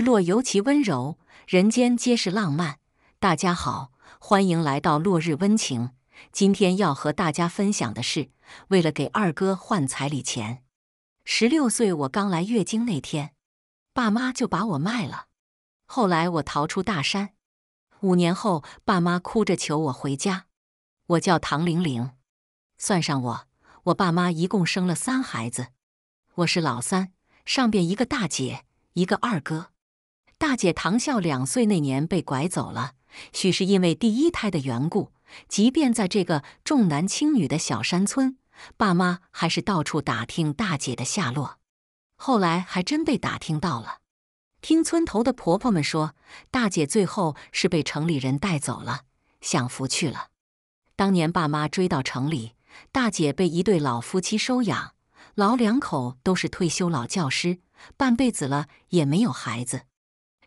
落尤其温柔，人间皆是浪漫。大家好，欢迎来到落日温情。今天要和大家分享的是，为了给二哥换彩礼钱，十六岁我刚来月经那天，爸妈就把我卖了。后来我逃出大山，五年后爸妈哭着求我回家。我叫唐玲玲，算上我，我爸妈一共生了三孩子，我是老三，上边一个大姐，一个二哥。大姐唐笑两岁那年被拐走了，许是因为第一胎的缘故。即便在这个重男轻女的小山村，爸妈还是到处打听大姐的下落。后来还真被打听到了，听村头的婆婆们说，大姐最后是被城里人带走了，享福去了。当年爸妈追到城里，大姐被一对老夫妻收养，老两口都是退休老教师，半辈子了也没有孩子。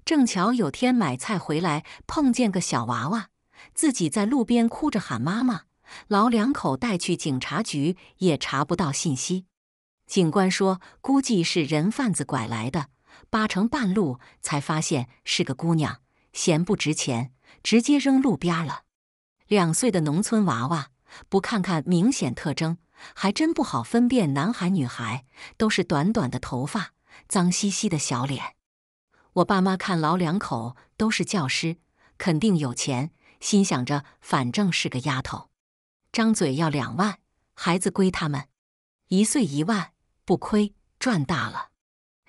正巧有天买菜回来，碰见个小娃娃，自己在路边哭着喊妈妈。老两口带去警察局也查不到信息。警官说，估计是人贩子拐来的，八成半路才发现是个姑娘，嫌不值钱，直接扔路边了。两岁的农村娃娃，不看看明显特征，还真不好分辨男孩女孩。都是短短的头发，脏兮兮的小脸。我爸妈看老两口都是教师，肯定有钱，心想着反正是个丫头，张嘴要两万，孩子归他们，一岁一万，不亏，赚大了。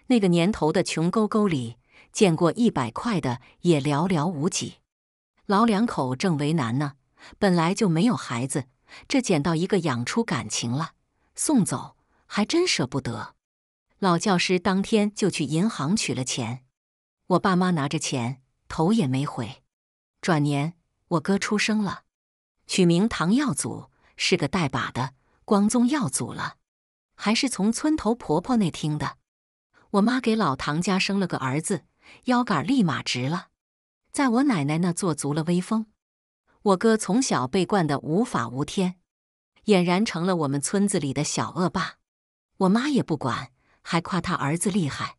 那个年头的穷沟沟里，见过一百块的也寥寥无几。老两口正为难呢，本来就没有孩子，这捡到一个养出感情了，送走还真舍不得。老教师当天就去银行取了钱。我爸妈拿着钱，头也没回。转年，我哥出生了，取名唐耀祖，是个带把的，光宗耀祖了。还是从村头婆婆那听的。我妈给老唐家生了个儿子，腰杆立马直了，在我奶奶那做足了威风。我哥从小被惯得无法无天，俨然成了我们村子里的小恶霸。我妈也不管，还夸他儿子厉害。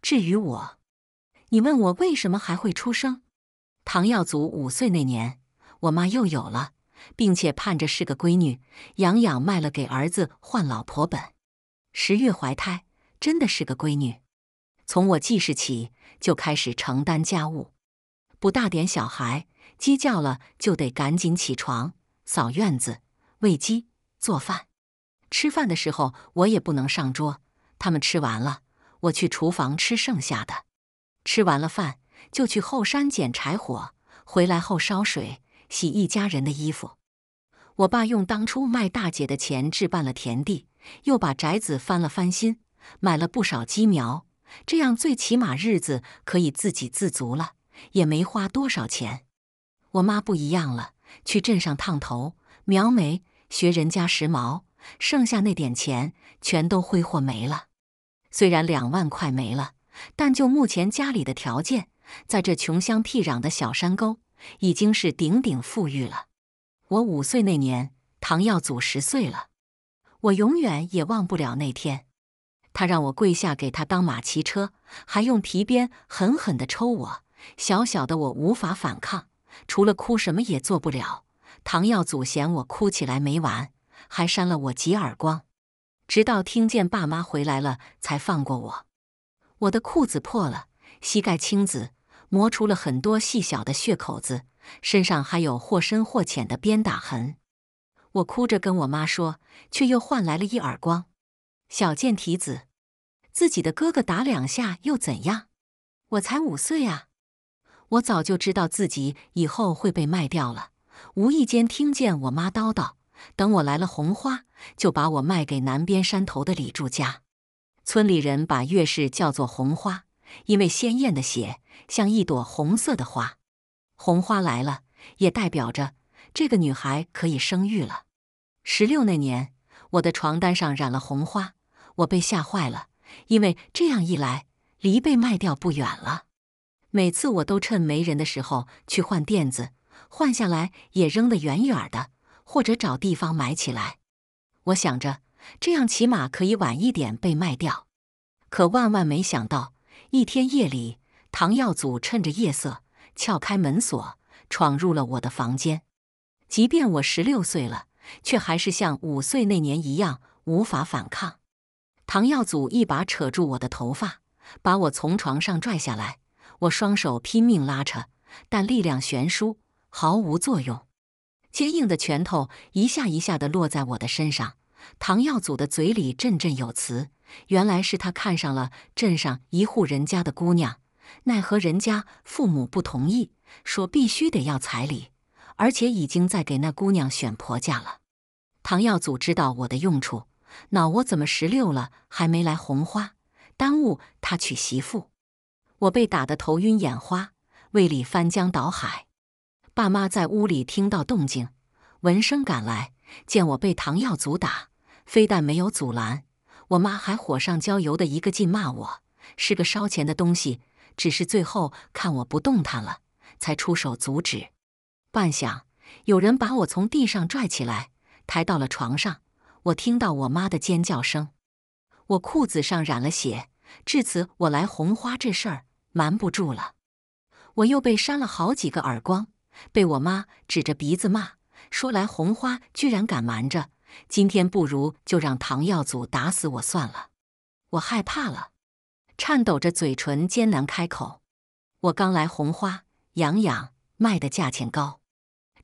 至于我。你问我为什么还会出生？唐耀祖五岁那年，我妈又有了，并且盼着是个闺女，养养卖了给儿子换老婆本。十月怀胎，真的是个闺女。从我记事起，就开始承担家务。不大点小孩，鸡叫了就得赶紧起床，扫院子、喂鸡、做饭。吃饭的时候，我也不能上桌，他们吃完了，我去厨房吃剩下的。吃完了饭，就去后山捡柴火。回来后烧水洗一家人的衣服。我爸用当初卖大姐的钱置办了田地，又把宅子翻了翻新，买了不少鸡苗。这样最起码日子可以自给自足了，也没花多少钱。我妈不一样了，去镇上烫头、描眉、学人家时髦，剩下那点钱全都挥霍没了。虽然两万块没了。但就目前家里的条件，在这穷乡僻壤的小山沟，已经是顶顶富裕了。我五岁那年，唐耀祖十岁了。我永远也忘不了那天，他让我跪下给他当马骑车，还用皮鞭狠狠地抽我。小小的我无法反抗，除了哭什么也做不了。唐耀祖嫌我哭起来没完，还扇了我几耳光，直到听见爸妈回来了才放过我。我的裤子破了，膝盖青紫，磨出了很多细小的血口子，身上还有或深或浅的鞭打痕。我哭着跟我妈说，却又换来了一耳光。小贱蹄子，自己的哥哥打两下又怎样？我才五岁啊！我早就知道自己以后会被卖掉了。无意间听见我妈叨叨，等我来了红花，就把我卖给南边山头的李柱家。村里人把月事叫做红花，因为鲜艳的血像一朵红色的花。红花来了，也代表着这个女孩可以生育了。十六那年，我的床单上染了红花，我被吓坏了，因为这样一来，离被卖掉不远了。每次我都趁没人的时候去换垫子，换下来也扔得远远的，或者找地方埋起来。我想着。这样起码可以晚一点被卖掉。可万万没想到，一天夜里，唐耀祖趁着夜色撬开门锁，闯入了我的房间。即便我十六岁了，却还是像五岁那年一样无法反抗。唐耀祖一把扯住我的头发，把我从床上拽下来。我双手拼命拉扯，但力量悬殊，毫无作用。坚硬的拳头一下一下地落在我的身上。唐耀祖的嘴里振振有词：“原来是他看上了镇上一户人家的姑娘，奈何人家父母不同意，说必须得要彩礼，而且已经在给那姑娘选婆家了。”唐耀祖知道我的用处，恼我怎么十六了还没来红花，耽误他娶媳妇。我被打得头晕眼花，胃里翻江倒海。爸妈在屋里听到动静，闻声赶来，见我被唐耀祖打。非但没有阻拦，我妈还火上浇油的一个劲骂我是个烧钱的东西。只是最后看我不动弹了，才出手阻止。半晌，有人把我从地上拽起来，抬到了床上。我听到我妈的尖叫声，我裤子上染了血。至此，我来红花这事儿瞒不住了。我又被扇了好几个耳光，被我妈指着鼻子骂，说来红花居然敢瞒着。今天不如就让唐耀祖打死我算了，我害怕了，颤抖着嘴唇艰难开口。我刚来红花，养养卖的价钱高。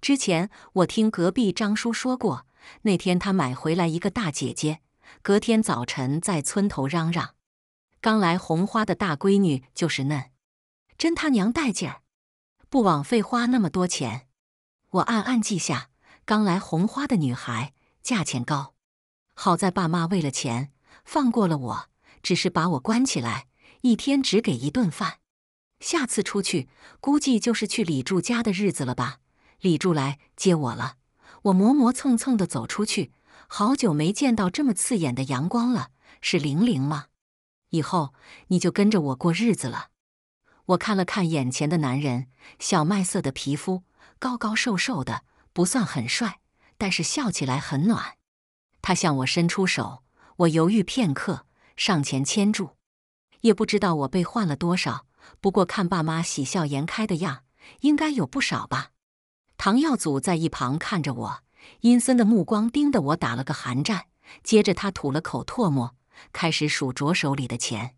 之前我听隔壁张叔说过，那天他买回来一个大姐姐，隔天早晨在村头嚷嚷：“刚来红花的大闺女就是嫩，真他娘带劲儿，不枉费花那么多钱。”我暗暗记下，刚来红花的女孩。价钱高，好在爸妈为了钱放过了我，只是把我关起来，一天只给一顿饭。下次出去估计就是去李柱家的日子了吧？李柱来接我了，我磨磨蹭蹭的走出去。好久没见到这么刺眼的阳光了，是玲玲吗？以后你就跟着我过日子了。我看了看眼前的男人，小麦色的皮肤，高高瘦瘦的，不算很帅。但是笑起来很暖，他向我伸出手，我犹豫片刻，上前牵住。也不知道我被换了多少，不过看爸妈喜笑颜开的样，应该有不少吧。唐耀祖在一旁看着我，阴森的目光盯得我打了个寒战。接着他吐了口唾沫，开始数着手里的钱。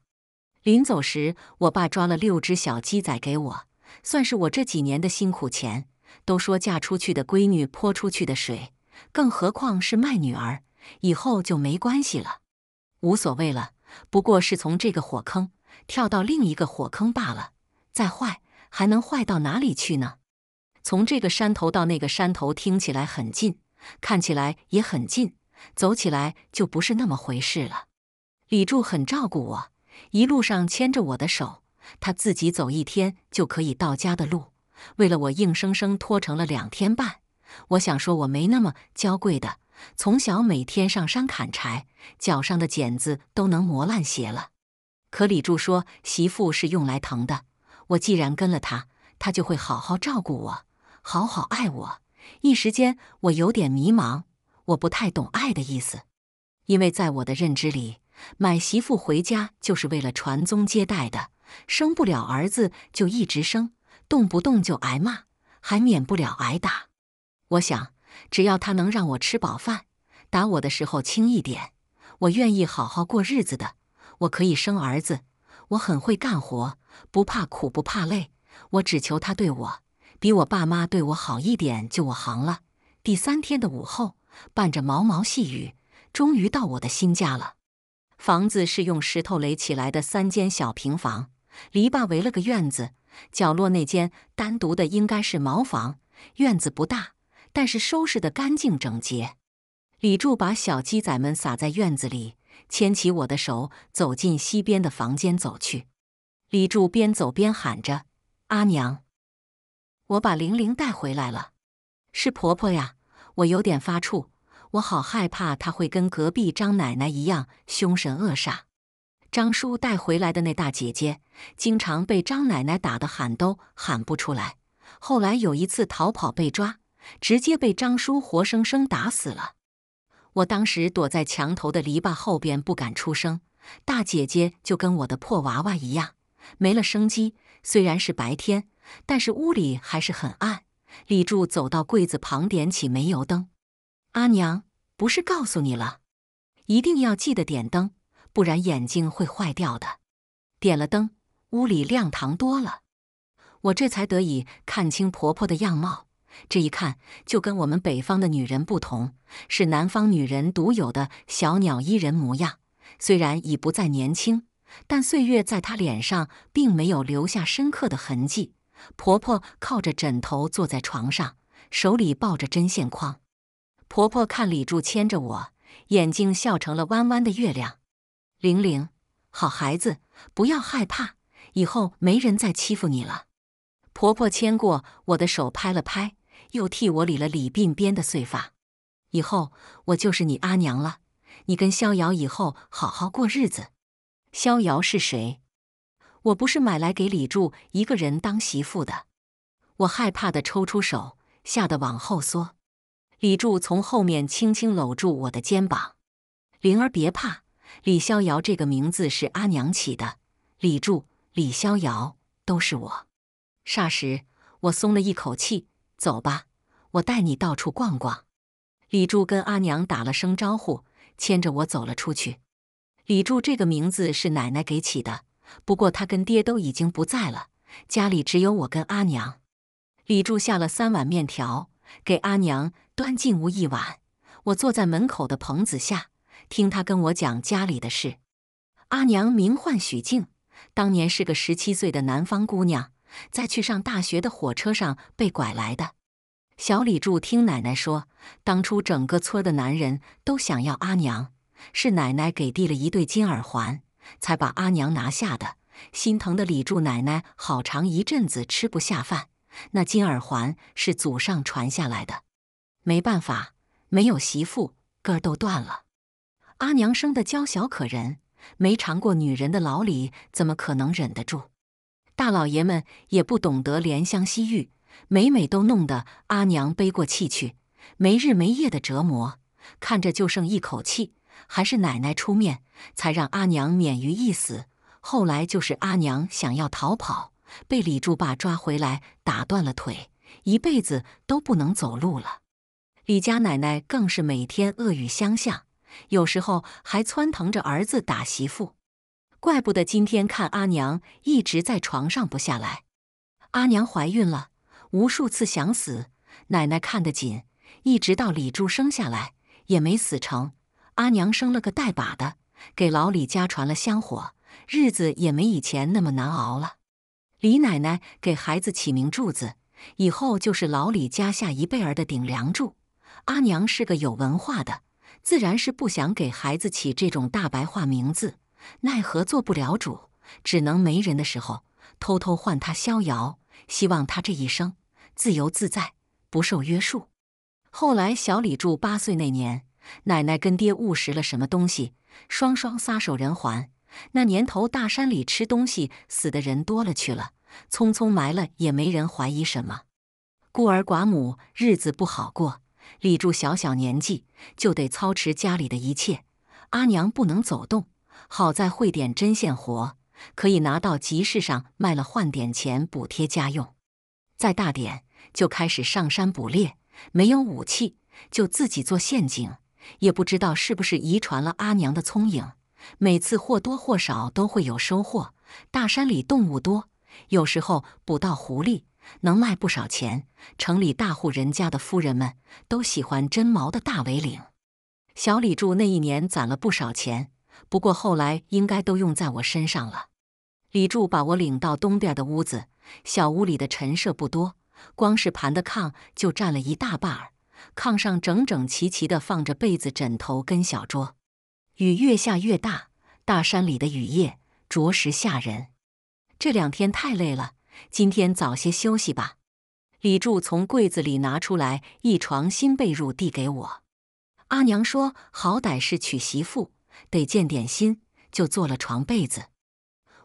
临走时，我爸抓了六只小鸡仔给我，算是我这几年的辛苦钱。都说嫁出去的闺女泼出去的水，更何况是卖女儿，以后就没关系了，无所谓了。不过是从这个火坑跳到另一个火坑罢了，再坏还能坏到哪里去呢？从这个山头到那个山头，听起来很近，看起来也很近，走起来就不是那么回事了。李柱很照顾我，一路上牵着我的手，他自己走一天就可以到家的路。为了我，硬生生拖成了两天半。我想说，我没那么娇贵的，从小每天上山砍柴，脚上的茧子都能磨烂鞋了。可李柱说，媳妇是用来疼的。我既然跟了他，他就会好好照顾我，好好爱我。一时间，我有点迷茫。我不太懂爱的意思，因为在我的认知里，买媳妇回家就是为了传宗接代的，生不了儿子就一直生。动不动就挨骂，还免不了挨打。我想，只要他能让我吃饱饭，打我的时候轻一点，我愿意好好过日子的。我可以生儿子，我很会干活，不怕苦，不怕累。我只求他对我比我爸妈对我好一点，就我行了。第三天的午后，伴着毛毛细雨，终于到我的新家了。房子是用石头垒起来的三间小平房，篱笆围了个院子。角落那间单独的应该是茅房，院子不大，但是收拾得干净整洁。李柱把小鸡仔们撒在院子里，牵起我的手走进西边的房间走去。李柱边走边喊着：“阿娘，我把玲玲带回来了。”是婆婆呀，我有点发怵，我好害怕她会跟隔壁张奶奶一样凶神恶煞。张叔带回来的那大姐姐，经常被张奶奶打得喊都喊不出来。后来有一次逃跑被抓，直接被张叔活生生打死了。我当时躲在墙头的篱笆后边，不敢出声。大姐姐就跟我的破娃娃一样，没了生机。虽然是白天，但是屋里还是很暗。李柱走到柜子旁，点起煤油灯。阿娘，不是告诉你了，一定要记得点灯。不然眼睛会坏掉的。点了灯，屋里亮堂多了，我这才得以看清婆婆的样貌。这一看就跟我们北方的女人不同，是南方女人独有的小鸟依人模样。虽然已不再年轻，但岁月在她脸上并没有留下深刻的痕迹。婆婆靠着枕头坐在床上，手里抱着针线筐。婆婆看李柱牵着我，眼睛笑成了弯弯的月亮。玲玲，好孩子，不要害怕，以后没人再欺负你了。婆婆牵过我的手，拍了拍，又替我理了理鬓边的碎发。以后我就是你阿娘了，你跟逍遥以后好好过日子。逍遥是谁？我不是买来给李柱一个人当媳妇的。我害怕的抽出手，吓得往后缩。李柱从后面轻轻搂住我的肩膀，灵儿别怕。李逍遥这个名字是阿娘起的，李柱、李逍遥都是我。霎时，我松了一口气。走吧，我带你到处逛逛。李柱跟阿娘打了声招呼，牵着我走了出去。李柱这个名字是奶奶给起的，不过他跟爹都已经不在了，家里只有我跟阿娘。李柱下了三碗面条，给阿娘端进屋一碗。我坐在门口的棚子下。听他跟我讲家里的事，阿娘名唤许静，当年是个十七岁的南方姑娘，在去上大学的火车上被拐来的。小李柱听奶奶说，当初整个村的男人都想要阿娘，是奶奶给递了一对金耳环，才把阿娘拿下的。心疼的李柱奶奶好长一阵子吃不下饭。那金耳环是祖上传下来的，没办法，没有媳妇，根儿都断了。阿娘生的娇小可人，没尝过女人的老李怎么可能忍得住？大老爷们也不懂得怜香惜玉，每每都弄得阿娘背过气去，没日没夜的折磨，看着就剩一口气。还是奶奶出面才让阿娘免于一死。后来就是阿娘想要逃跑，被李柱霸抓回来，打断了腿，一辈子都不能走路了。李家奶奶更是每天恶语相向。有时候还窜腾着儿子打媳妇，怪不得今天看阿娘一直在床上不下来。阿娘怀孕了，无数次想死，奶奶看得紧，一直到李柱生下来也没死成。阿娘生了个带把的，给老李家传了香火，日子也没以前那么难熬了。李奶奶给孩子起名柱子，以后就是老李家下一辈儿的顶梁柱。阿娘是个有文化的。自然是不想给孩子起这种大白话名字，奈何做不了主，只能没人的时候偷偷唤他逍遥，希望他这一生自由自在，不受约束。后来小李柱八岁那年，奶奶跟爹误食了什么东西，双双撒手人寰。那年头大山里吃东西死的人多了去了，匆匆埋了也没人怀疑什么。孤儿寡母日子不好过。李柱小小年纪就得操持家里的一切，阿娘不能走动，好在会点针线活，可以拿到集市上卖了换点钱补贴家用。再大点就开始上山捕猎，没有武器就自己做陷阱，也不知道是不是遗传了阿娘的聪颖，每次或多或少都会有收获。大山里动物多，有时候捕到狐狸。能卖不少钱。城里大户人家的夫人们都喜欢真毛的大围领。小李柱那一年攒了不少钱，不过后来应该都用在我身上了。李柱把我领到东边的屋子，小屋里的陈设不多，光是盘的炕就占了一大半儿。炕上整整齐齐地放着被子、枕头跟小桌。雨越下越大，大山里的雨夜着实吓人。这两天太累了。今天早些休息吧。李柱从柜子里拿出来一床新被褥，递给我。阿娘说：“好歹是娶媳妇，得见点心，就做了床被子。”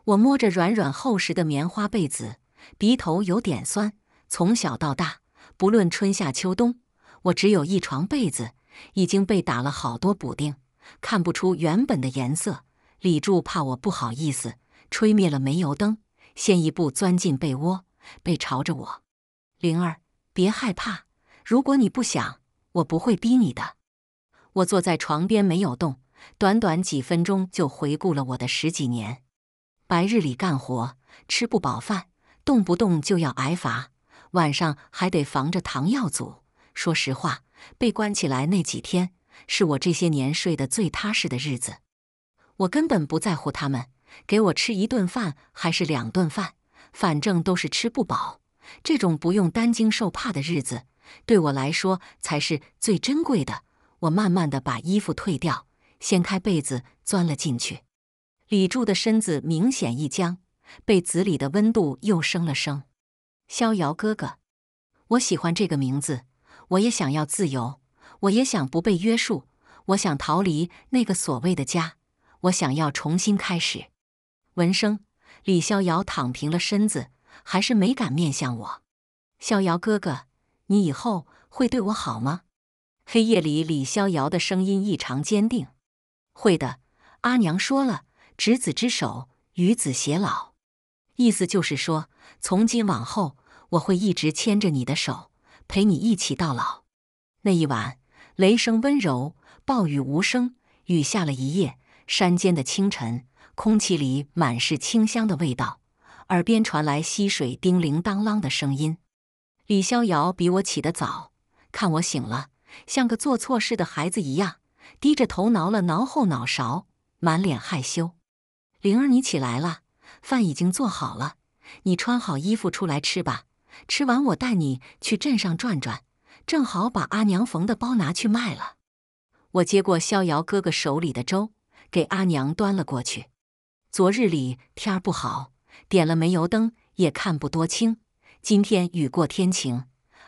我摸着软软厚实的棉花被子，鼻头有点酸。从小到大，不论春夏秋冬，我只有一床被子，已经被打了好多补丁，看不出原本的颜色。李柱怕我不好意思，吹灭了煤油灯。先一步钻进被窝，背朝着我。灵儿，别害怕。如果你不想，我不会逼你的。我坐在床边没有动，短短几分钟就回顾了我的十几年：白日里干活吃不饱饭，动不动就要挨罚；晚上还得防着唐耀祖。说实话，被关起来那几天，是我这些年睡得最踏实的日子。我根本不在乎他们。给我吃一顿饭还是两顿饭，反正都是吃不饱。这种不用担惊受怕的日子，对我来说才是最珍贵的。我慢慢的把衣服退掉，掀开被子钻了进去。李柱的身子明显一僵，被子里的温度又升了升。逍遥哥哥，我喜欢这个名字，我也想要自由，我也想不被约束，我想逃离那个所谓的家，我想要重新开始。闻声，李逍遥躺平了身子，还是没敢面向我。逍遥哥哥，你以后会对我好吗？黑夜里，李逍遥的声音异常坚定：“会的，阿娘说了，执子之手，与子偕老，意思就是说，从今往后，我会一直牵着你的手，陪你一起到老。”那一晚，雷声温柔，暴雨无声，雨下了一夜，山间的清晨。空气里满是清香的味道，耳边传来溪水叮铃当啷的声音。李逍遥比我起得早，看我醒了，像个做错事的孩子一样，低着头挠了挠后脑勺，满脸害羞。灵儿，你起来了，饭已经做好了，你穿好衣服出来吃吧。吃完我带你去镇上转转，正好把阿娘缝的包拿去卖了。我接过逍遥哥哥手里的粥，给阿娘端了过去。昨日里天儿不好，点了煤油灯也看不多清。今天雨过天晴，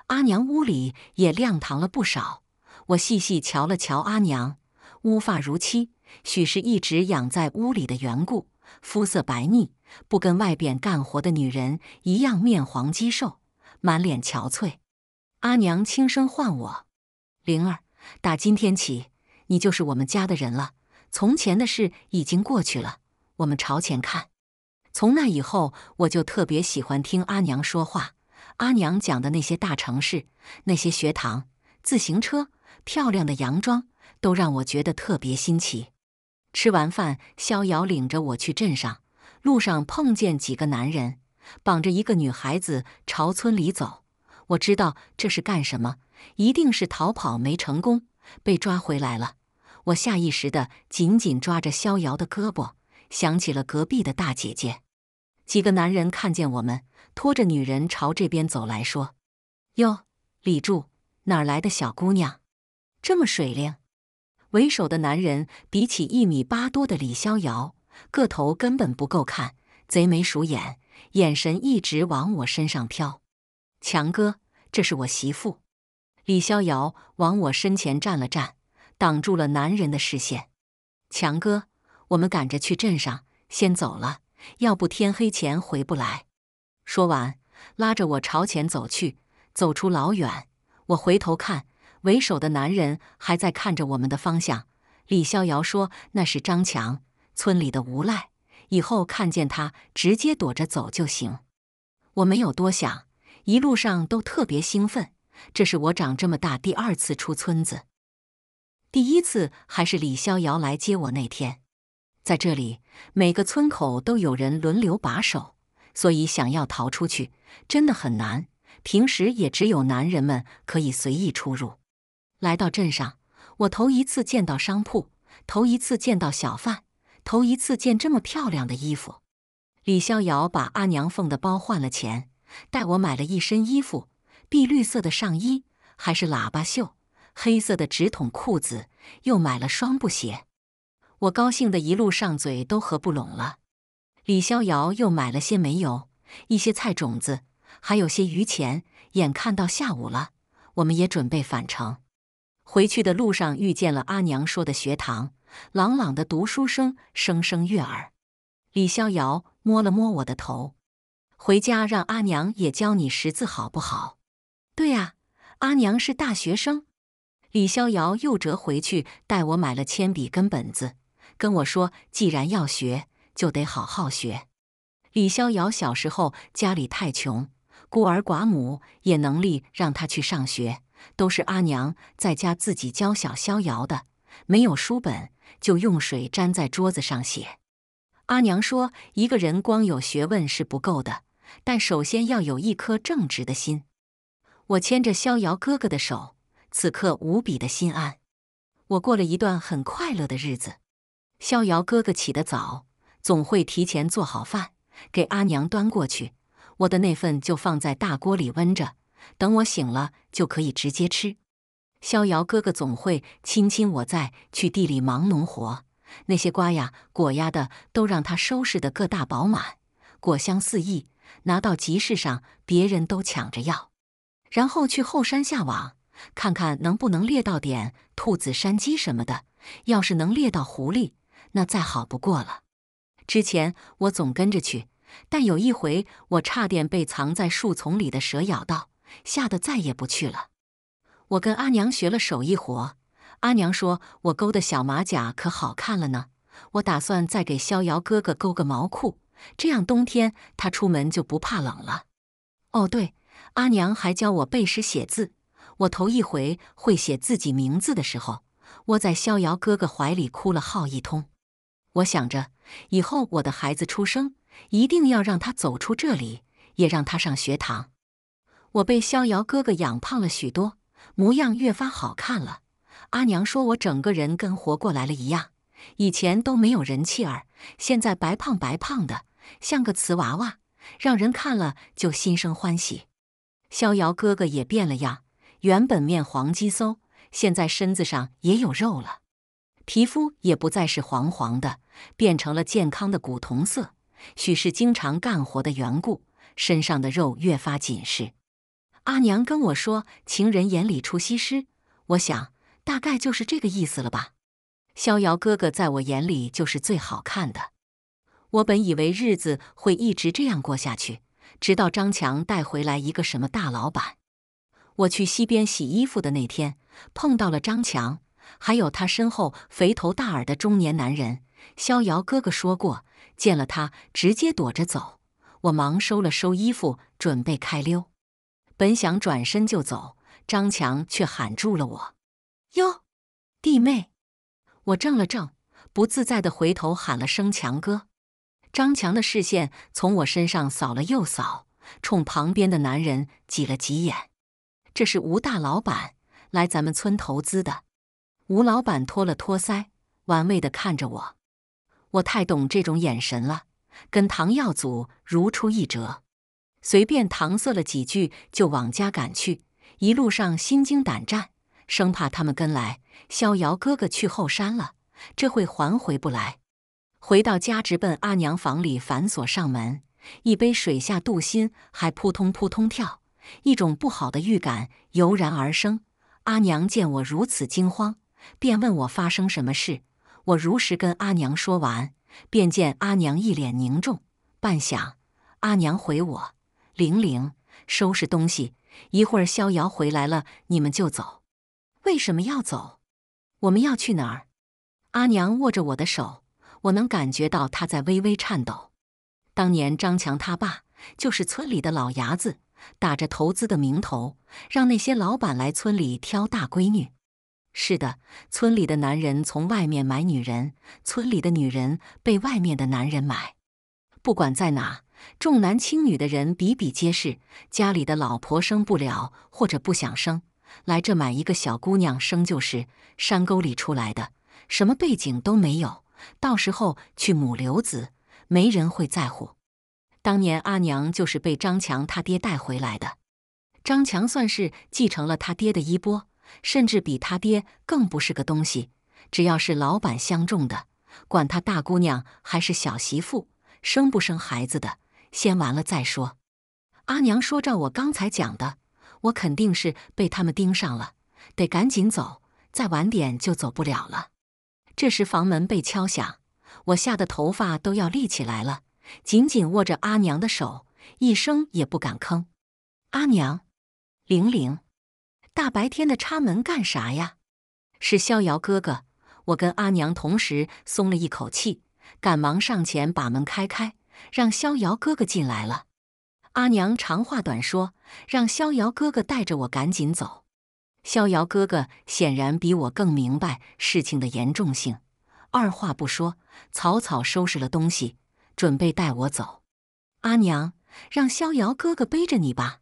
阿娘屋里也亮堂了不少。我细细瞧了瞧阿娘，乌发如漆，许是一直养在屋里的缘故，肤色白腻，不跟外边干活的女人一样面黄肌瘦，满脸憔悴。阿娘轻声唤我：“灵儿，打今天起，你就是我们家的人了。从前的事已经过去了。”我们朝前看。从那以后，我就特别喜欢听阿娘说话。阿娘讲的那些大城市、那些学堂、自行车、漂亮的洋装，都让我觉得特别新奇。吃完饭，逍遥领着我去镇上。路上碰见几个男人绑着一个女孩子朝村里走。我知道这是干什么，一定是逃跑没成功，被抓回来了。我下意识的紧紧抓着逍遥的胳膊。想起了隔壁的大姐姐，几个男人看见我们拖着女人朝这边走来说：“哟，李柱，哪来的小姑娘，这么水灵？”为首的男人比起一米八多的李逍遥，个头根本不够看，贼眉鼠眼，眼神一直往我身上飘。强哥，这是我媳妇。李逍遥往我身前站了站，挡住了男人的视线。强哥。我们赶着去镇上，先走了，要不天黑前回不来。说完，拉着我朝前走去，走出老远，我回头看，为首的男人还在看着我们的方向。李逍遥说：“那是张强，村里的无赖，以后看见他直接躲着走就行。”我没有多想，一路上都特别兴奋，这是我长这么大第二次出村子，第一次还是李逍遥来接我那天。在这里，每个村口都有人轮流把守，所以想要逃出去真的很难。平时也只有男人们可以随意出入。来到镇上，我头一次见到商铺，头一次见到小贩，头一次见这么漂亮的衣服。李逍遥把阿娘缝的包换了钱，带我买了一身衣服：碧绿色的上衣，还是喇叭袖；黑色的直筒裤子，又买了双布鞋。我高兴的一路上嘴都合不拢了。李逍遥又买了些煤油、一些菜种子，还有些余钱。眼看到下午了，我们也准备返程。回去的路上遇见了阿娘说的学堂，朗朗的读书声声声悦耳。李逍遥摸了摸我的头，回家让阿娘也教你识字好不好？对呀，阿娘是大学生。李逍遥又折回去带我买了铅笔跟本子。跟我说，既然要学，就得好好学。李逍遥小时候家里太穷，孤儿寡母也能力让他去上学，都是阿娘在家自己教小逍遥的。没有书本，就用水沾在桌子上写。阿娘说，一个人光有学问是不够的，但首先要有一颗正直的心。我牵着逍遥哥哥的手，此刻无比的心安。我过了一段很快乐的日子。逍遥哥哥起得早，总会提前做好饭给阿娘端过去。我的那份就放在大锅里温着，等我醒了就可以直接吃。逍遥哥哥总会亲亲我在去地里忙农活，那些瓜呀果呀的都让他收拾得个大饱满，果香四溢，拿到集市上别人都抢着要。然后去后山下网，看看能不能猎到点兔子、山鸡什么的。要是能猎到狐狸，那再好不过了。之前我总跟着去，但有一回我差点被藏在树丛里的蛇咬到，吓得再也不去了。我跟阿娘学了手艺活，阿娘说我勾的小马甲可好看了呢。我打算再给逍遥哥哥勾个毛裤，这样冬天他出门就不怕冷了。哦，对，阿娘还教我背诗写字。我头一回会写自己名字的时候，窝在逍遥哥哥怀里哭了好一通。我想着，以后我的孩子出生，一定要让他走出这里，也让他上学堂。我被逍遥哥哥养胖了许多，模样越发好看了。阿娘说我整个人跟活过来了一样，以前都没有人气儿，现在白胖白胖的，像个瓷娃娃，让人看了就心生欢喜。逍遥哥哥也变了样，原本面黄肌瘦，现在身子上也有肉了，皮肤也不再是黄黄的。变成了健康的古铜色，许是经常干活的缘故，身上的肉越发紧实。阿娘跟我说：“情人眼里出西施。”我想，大概就是这个意思了吧。逍遥哥哥在我眼里就是最好看的。我本以为日子会一直这样过下去，直到张强带回来一个什么大老板。我去溪边洗衣服的那天，碰到了张强，还有他身后肥头大耳的中年男人。逍遥哥哥说过，见了他直接躲着走。我忙收了收衣服，准备开溜。本想转身就走，张强却喊住了我：“哟，弟妹！”我怔了怔，不自在地回头喊了声“强哥”。张强的视线从我身上扫了又扫，冲旁边的男人挤了挤眼：“这是吴大老板来咱们村投资的。”吴老板托了托腮，玩味地看着我。我太懂这种眼神了，跟唐耀祖如出一辙。随便搪塞了几句，就往家赶去。一路上心惊胆战，生怕他们跟来。逍遥哥哥去后山了，这会还回不来。回到家，直奔阿娘房里，反锁上门，一杯水下肚心还扑通扑通跳，一种不好的预感油然而生。阿娘见我如此惊慌，便问我发生什么事。我如实跟阿娘说完，便见阿娘一脸凝重。半晌，阿娘回我：“玲玲，收拾东西，一会儿逍遥回来了，你们就走。”为什么要走？我们要去哪儿？阿娘握着我的手，我能感觉到她在微微颤抖。当年张强他爸就是村里的老牙子，打着投资的名头，让那些老板来村里挑大闺女。是的，村里的男人从外面买女人，村里的女人被外面的男人买。不管在哪，重男轻女的人比比皆是。家里的老婆生不了或者不想生，来这买一个小姑娘生就是。山沟里出来的，什么背景都没有，到时候去母留子，没人会在乎。当年阿娘就是被张强他爹带回来的，张强算是继承了他爹的衣钵。甚至比他爹更不是个东西。只要是老板相中的，管他大姑娘还是小媳妇，生不生孩子的，先完了再说。阿娘说：“照我刚才讲的，我肯定是被他们盯上了，得赶紧走，再晚点就走不了了。”这时房门被敲响，我吓得头发都要立起来了，紧紧握着阿娘的手，一声也不敢吭。阿娘，玲玲。大白天的插门干啥呀？是逍遥哥哥，我跟阿娘同时松了一口气，赶忙上前把门开开，让逍遥哥哥进来了。阿娘长话短说，让逍遥哥哥带着我赶紧走。逍遥哥哥显然比我更明白事情的严重性，二话不说，草草收拾了东西，准备带我走。阿娘，让逍遥哥哥背着你吧。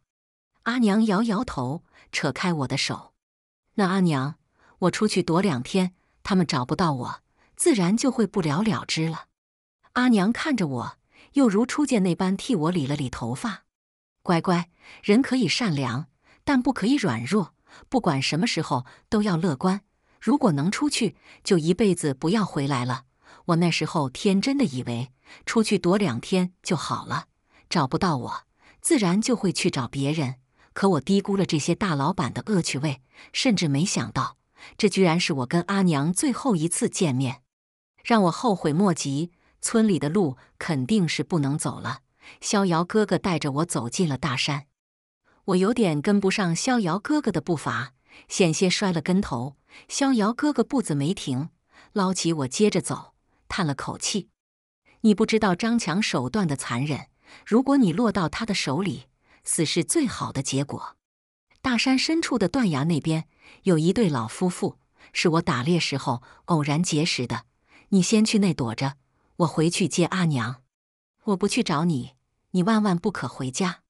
阿娘摇摇头。扯开我的手，那阿娘，我出去躲两天，他们找不到我，自然就会不了了之了。阿娘看着我，又如初见那般替我理了理头发。乖乖，人可以善良，但不可以软弱，不管什么时候都要乐观。如果能出去，就一辈子不要回来了。我那时候天真的以为，出去躲两天就好了，找不到我，自然就会去找别人。可我低估了这些大老板的恶趣味，甚至没想到这居然是我跟阿娘最后一次见面，让我后悔莫及。村里的路肯定是不能走了，逍遥哥哥带着我走进了大山，我有点跟不上逍遥哥哥的步伐，险些摔了跟头。逍遥哥哥步子没停，捞起我接着走，叹了口气：“你不知道张强手段的残忍，如果你落到他的手里。”死是最好的结果。大山深处的断崖那边有一对老夫妇，是我打猎时候偶然结识的。你先去那躲着，我回去接阿娘。我不去找你，你万万不可回家。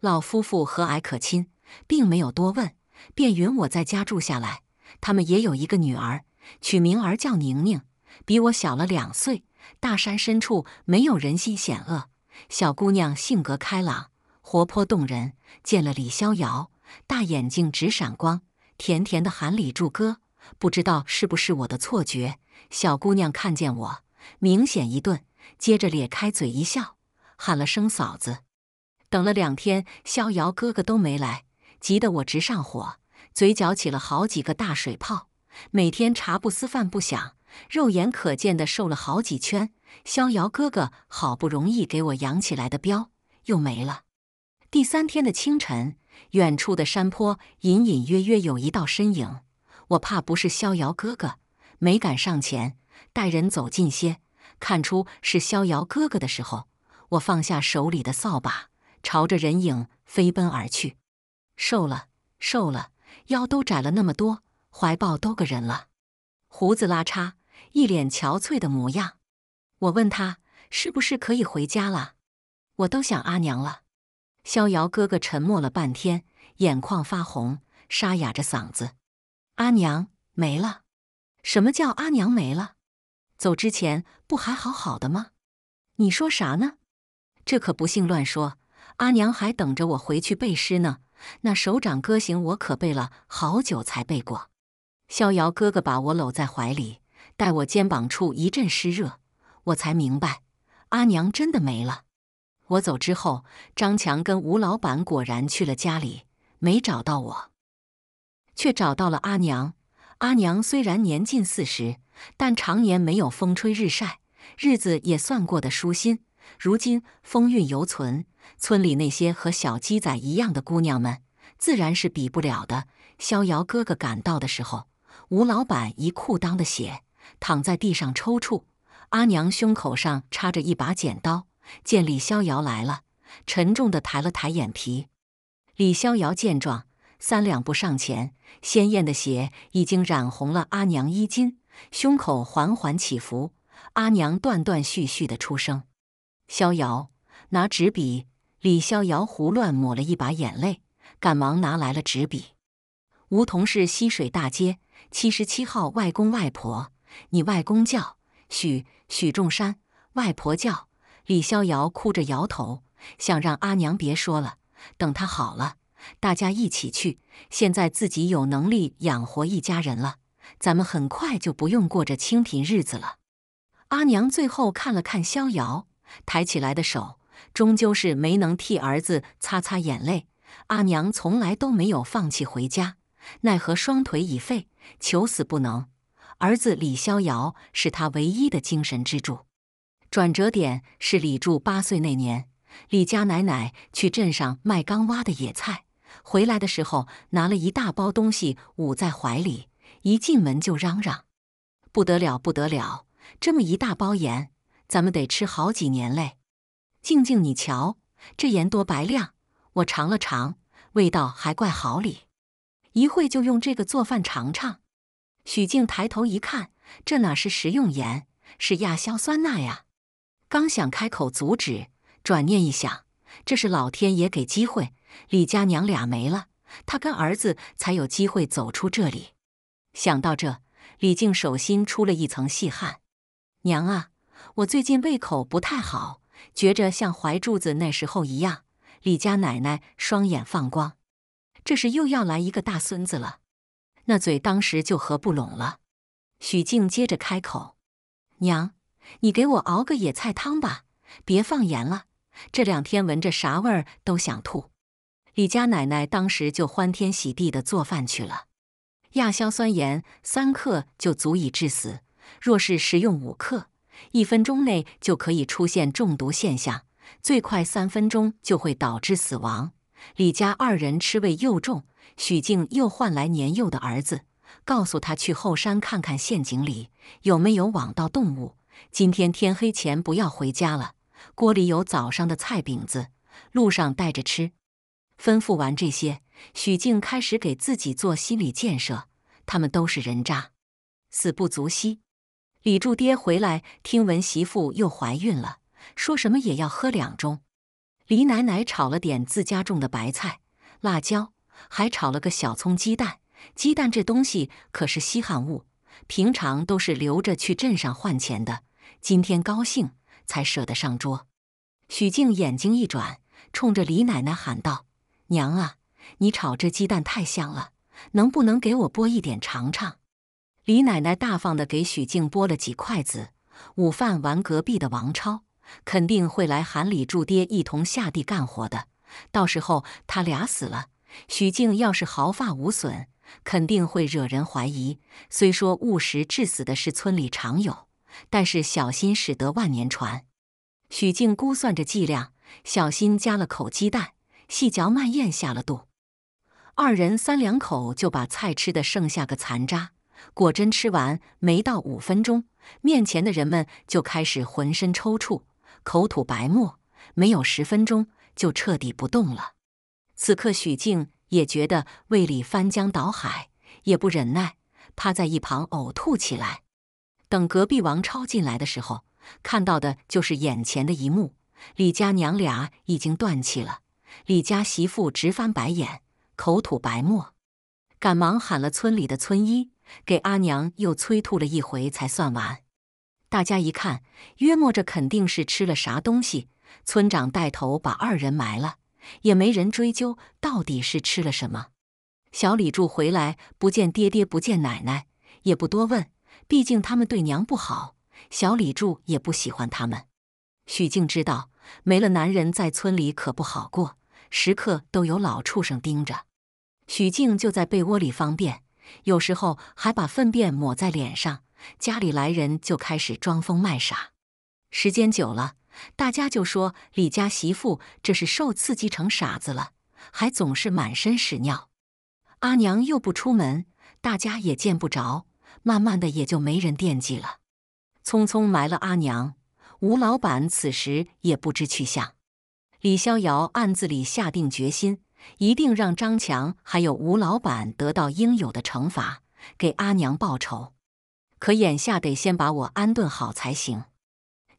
老夫妇和蔼可亲，并没有多问，便允我在家住下来。他们也有一个女儿，取名儿叫宁宁，比我小了两岁。大山深处没有人心险恶，小姑娘性格开朗。活泼动人，见了李逍遥，大眼睛直闪光，甜甜的喊李柱哥。不知道是不是我的错觉，小姑娘看见我，明显一顿，接着咧开嘴一笑，喊了声嫂子。等了两天，逍遥哥哥都没来，急得我直上火，嘴角起了好几个大水泡，每天茶不思饭不想，肉眼可见的瘦了好几圈。逍遥哥哥好不容易给我养起来的膘，又没了。第三天的清晨，远处的山坡隐隐约约有一道身影。我怕不是逍遥哥哥，没敢上前。待人走近些，看出是逍遥哥哥的时候，我放下手里的扫把，朝着人影飞奔而去。瘦了，瘦了，腰都窄了那么多，怀抱多个人了，胡子拉碴，一脸憔悴的模样。我问他是不是可以回家了？我都想阿娘了。逍遥哥哥沉默了半天，眼眶发红，沙哑着嗓子：“阿娘没了？什么叫阿娘没了？走之前不还好好的吗？你说啥呢？这可不幸乱说！阿娘还等着我回去背诗呢。那首《长歌行》，我可背了好久才背过。”逍遥哥哥把我搂在怀里，待我肩膀处一阵湿热，我才明白，阿娘真的没了。我走之后，张强跟吴老板果然去了家里，没找到我，却找到了阿娘。阿娘虽然年近四十，但常年没有风吹日晒，日子也算过得舒心。如今风韵犹存，村里那些和小鸡仔一样的姑娘们，自然是比不了的。逍遥哥哥赶到的时候，吴老板一裤裆的血躺在地上抽搐，阿娘胸口上插着一把剪刀。见李逍遥来了，沉重地抬了抬眼皮。李逍遥见状，三两步上前。鲜艳的血已经染红了阿娘衣襟，胸口缓缓起伏。阿娘断断续续地出声：“逍遥，拿纸笔。”李逍遥胡乱抹了一把眼泪，赶忙拿来了纸笔。梧桐市溪水大街七十七号，外公外婆，你外公叫许许仲山，外婆叫。李逍遥哭着摇头，想让阿娘别说了，等他好了，大家一起去。现在自己有能力养活一家人了，咱们很快就不用过这清贫日子了。阿娘最后看了看逍遥，抬起来的手终究是没能替儿子擦擦眼泪。阿娘从来都没有放弃回家，奈何双腿已废，求死不能。儿子李逍遥是他唯一的精神支柱。转折点是李柱八岁那年，李家奶奶去镇上卖刚挖的野菜，回来的时候拿了一大包东西捂在怀里，一进门就嚷嚷：“不得了，不得了！这么一大包盐，咱们得吃好几年嘞。”静静，你瞧这盐多白亮，我尝了尝，味道还怪好哩。一会就用这个做饭尝尝。许静抬头一看，这哪是食用盐，是亚硝酸钠呀！刚想开口阻止，转念一想，这是老天爷给机会。李家娘俩没了，他跟儿子才有机会走出这里。想到这，李静手心出了一层细汗。娘啊，我最近胃口不太好，觉着像怀柱子那时候一样。李家奶奶双眼放光，这是又要来一个大孙子了，那嘴当时就合不拢了。许静接着开口：“娘。”你给我熬个野菜汤吧，别放盐了。这两天闻着啥味儿都想吐。李家奶奶当时就欢天喜地的做饭去了。亚硝酸盐三克就足以致死，若是食用五克，一分钟内就可以出现中毒现象，最快三分钟就会导致死亡。李家二人吃味又重，许静又唤来年幼的儿子，告诉他去后山看看陷阱里有没有网到动物。今天天黑前不要回家了，锅里有早上的菜饼子，路上带着吃。吩咐完这些，许静开始给自己做心理建设。他们都是人渣，死不足惜。李柱爹回来听闻媳妇又怀孕了，说什么也要喝两盅。李奶奶炒了点自家种的白菜、辣椒，还炒了个小葱鸡蛋。鸡蛋这东西可是稀罕物，平常都是留着去镇上换钱的。今天高兴才舍得上桌。许静眼睛一转，冲着李奶奶喊道：“娘啊，你炒这鸡蛋太香了，能不能给我剥一点尝尝？”李奶奶大方的给许静剥了几筷子。午饭完，隔壁的王超肯定会来喊李柱爹一同下地干活的。到时候他俩死了，许静要是毫发无损，肯定会惹人怀疑。虽说误食致死的是村里常有。但是小心使得万年船，许静估算着剂量，小心加了口鸡蛋，细嚼慢咽下了肚。二人三两口就把菜吃得剩下个残渣。果真吃完没到五分钟，面前的人们就开始浑身抽搐，口吐白沫，没有十分钟就彻底不动了。此刻许静也觉得胃里翻江倒海，也不忍耐，趴在一旁呕吐起来。等隔壁王超进来的时候，看到的就是眼前的一幕：李家娘俩已经断气了。李家媳妇直翻白眼，口吐白沫，赶忙喊了村里的村医，给阿娘又催吐了一回才算完。大家一看，约莫着肯定是吃了啥东西。村长带头把二人埋了，也没人追究到底是吃了什么。小李柱回来，不见爹爹，不见奶奶，也不多问。毕竟他们对娘不好，小李柱也不喜欢他们。许静知道没了男人在村里可不好过，时刻都有老畜生盯着。许静就在被窝里方便，有时候还把粪便抹在脸上，家里来人就开始装疯卖傻。时间久了，大家就说李家媳妇这是受刺激成傻子了，还总是满身屎尿。阿娘又不出门，大家也见不着。慢慢的也就没人惦记了，匆匆埋了阿娘，吴老板此时也不知去向。李逍遥暗自里下定决心，一定让张强还有吴老板得到应有的惩罚，给阿娘报仇。可眼下得先把我安顿好才行。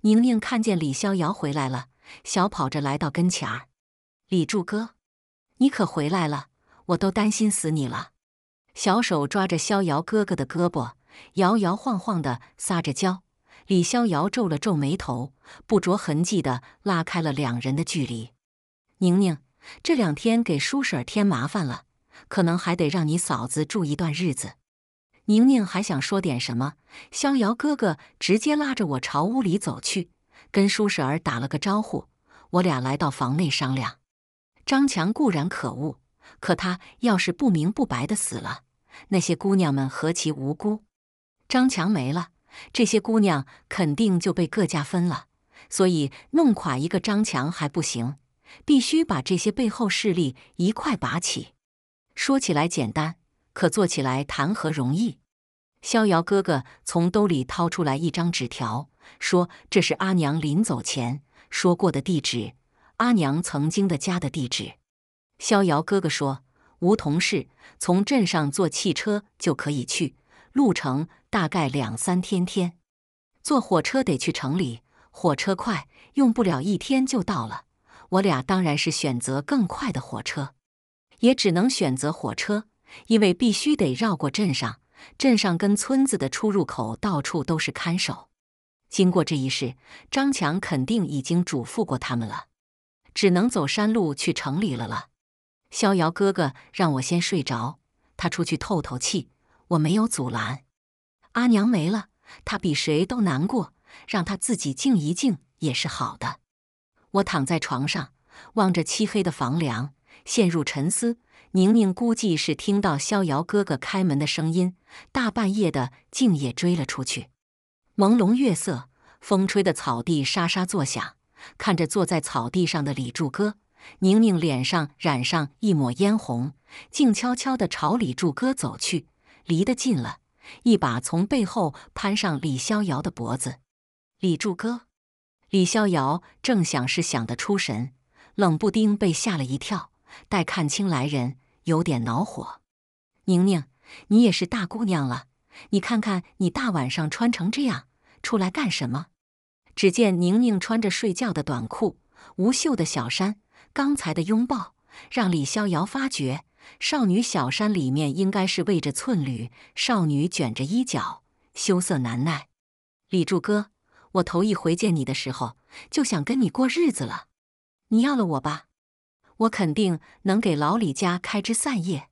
宁宁看见李逍遥回来了，小跑着来到跟前儿：“李柱哥，你可回来了，我都担心死你了。”小手抓着逍遥哥哥的胳膊。摇摇晃晃地撒着娇，李逍遥皱了皱眉头，不着痕迹地拉开了两人的距离。宁宁，这两天给叔婶儿添麻烦了，可能还得让你嫂子住一段日子。宁宁还想说点什么，逍遥哥哥直接拉着我朝屋里走去，跟叔婶儿打了个招呼，我俩来到房内商量。张强固然可恶，可他要是不明不白的死了，那些姑娘们何其无辜！张强没了，这些姑娘肯定就被各家分了。所以弄垮一个张强还不行，必须把这些背后势力一块拔起。说起来简单，可做起来谈何容易？逍遥哥哥从兜里掏出来一张纸条，说这是阿娘临走前说过的地址，阿娘曾经的家的地址。逍遥哥哥说：梧桐市，从镇上坐汽车就可以去。路程大概两三天天，坐火车得去城里，火车快，用不了一天就到了。我俩当然是选择更快的火车，也只能选择火车，因为必须得绕过镇上，镇上跟村子的出入口到处都是看守。经过这一事，张强肯定已经嘱咐过他们了，只能走山路去城里了了。逍遥哥哥让我先睡着，他出去透透气。我没有阻拦，阿娘没了，她比谁都难过，让她自己静一静也是好的。我躺在床上，望着漆黑的房梁，陷入沉思。宁宁估计是听到逍遥哥哥开门的声音，大半夜的竟也追了出去。朦胧月色，风吹的草地沙沙作响。看着坐在草地上的李柱哥，宁宁脸上染上一抹嫣红，静悄悄地朝李柱哥走去。离得近了，一把从背后攀上李逍遥的脖子。李柱哥，李逍遥正想是想得出神，冷不丁被吓了一跳。待看清来人，有点恼火。宁宁，你也是大姑娘了，你看看你大晚上穿成这样，出来干什么？只见宁宁穿着睡觉的短裤、无袖的小衫，刚才的拥抱让李逍遥发觉。少女小衫里面应该是围着寸缕，少女卷着衣角，羞涩难耐。李柱哥，我头一回见你的时候，就想跟你过日子了。你要了我吧，我肯定能给老李家开枝散叶。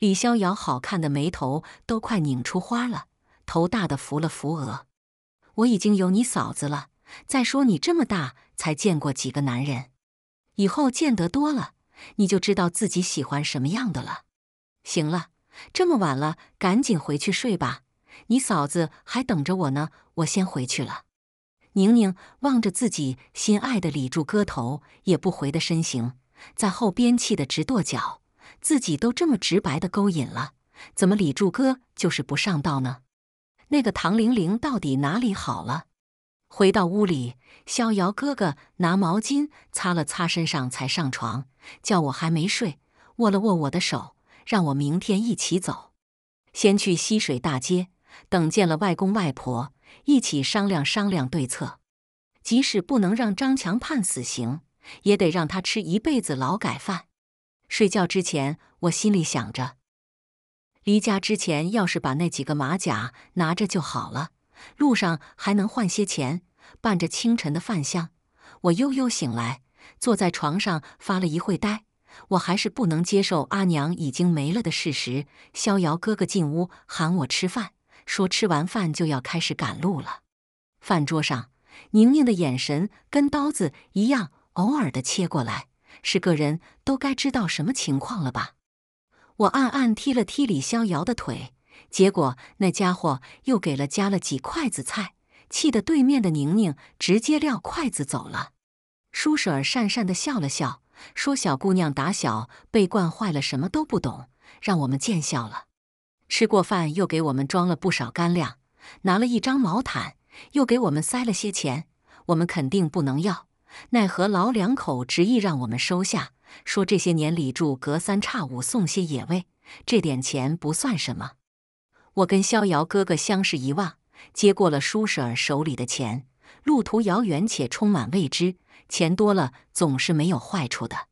李逍遥好看的眉头都快拧出花了，头大的扶了扶额。我已经有你嫂子了，再说你这么大才见过几个男人，以后见得多了。你就知道自己喜欢什么样的了。行了，这么晚了，赶紧回去睡吧。你嫂子还等着我呢，我先回去了。宁宁望着自己心爱的李柱哥头也不回的身形，在后边气得直跺脚。自己都这么直白的勾引了，怎么李柱哥就是不上道呢？那个唐玲玲到底哪里好了？回到屋里，逍遥哥哥拿毛巾擦了擦身上，才上床。叫我还没睡，握了握我的手，让我明天一起走，先去溪水大街，等见了外公外婆，一起商量商量对策。即使不能让张强判死刑，也得让他吃一辈子劳改饭。睡觉之前，我心里想着，离家之前要是把那几个马甲拿着就好了。路上还能换些钱。伴着清晨的饭香，我悠悠醒来，坐在床上发了一会呆。我还是不能接受阿娘已经没了的事实。逍遥哥哥进屋喊我吃饭，说吃完饭就要开始赶路了。饭桌上，宁宁的眼神跟刀子一样，偶尔的切过来，是个人都该知道什么情况了吧？我暗暗踢了踢李逍遥的腿。结果那家伙又给了加了几筷子菜，气得对面的宁宁直接撂筷子走了。叔婶儿讪讪地笑了笑，说：“小姑娘打小被惯坏了，什么都不懂，让我们见笑了。”吃过饭，又给我们装了不少干粮，拿了一张毛毯，又给我们塞了些钱。我们肯定不能要，奈何老两口执意让我们收下，说这些年李柱隔三差五送些野味，这点钱不算什么。我跟逍遥哥哥相视一望，接过了叔婶儿手里的钱。路途遥远且充满未知，钱多了总是没有坏处的。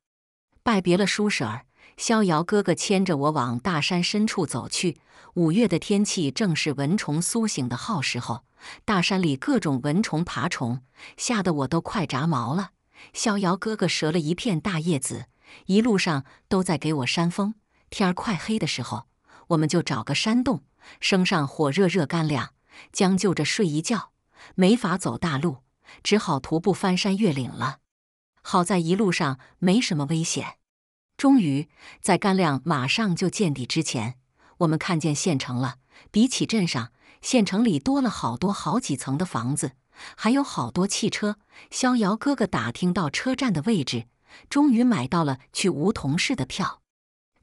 拜别了叔婶儿，逍遥哥哥牵着我往大山深处走去。五月的天气正是蚊虫苏醒的好时候，大山里各种蚊虫爬虫，吓得我都快炸毛了。逍遥哥哥折了一片大叶子，一路上都在给我扇风。天儿快黑的时候，我们就找个山洞。升上火，热热干粮，将就着睡一觉，没法走大路，只好徒步翻山越岭了。好在一路上没什么危险。终于在干粮马上就见底之前，我们看见县城了。比起镇上，县城里多了好多好几层的房子，还有好多汽车。逍遥哥哥打听到车站的位置，终于买到了去梧桐市的票。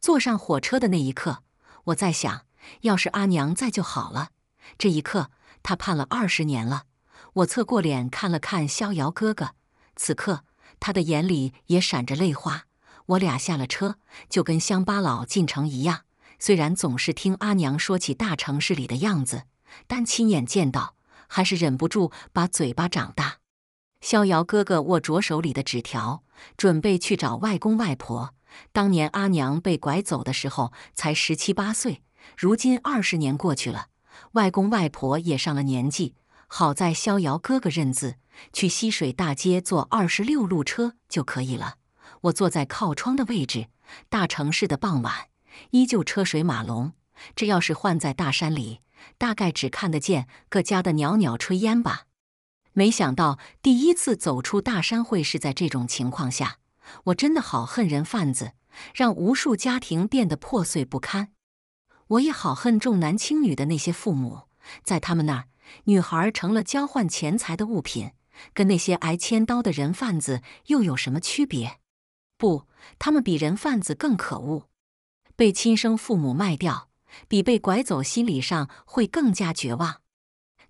坐上火车的那一刻，我在想。要是阿娘在就好了。这一刻，他盼了二十年了。我侧过脸看了看逍遥哥哥，此刻他的眼里也闪着泪花。我俩下了车，就跟乡巴佬进城一样。虽然总是听阿娘说起大城市里的样子，但亲眼见到，还是忍不住把嘴巴长大。逍遥哥哥握着手里的纸条，准备去找外公外婆。当年阿娘被拐走的时候，才十七八岁。如今二十年过去了，外公外婆也上了年纪。好在逍遥哥哥认字，去溪水大街坐二十六路车就可以了。我坐在靠窗的位置，大城市的傍晚依旧车水马龙。这要是换在大山里，大概只看得见各家的袅袅炊烟吧。没想到第一次走出大山会是在这种情况下，我真的好恨人贩子，让无数家庭变得破碎不堪。我也好恨重男轻女的那些父母，在他们那儿，女孩成了交换钱财的物品，跟那些挨千刀的人贩子又有什么区别？不，他们比人贩子更可恶。被亲生父母卖掉，比被拐走心理上会更加绝望。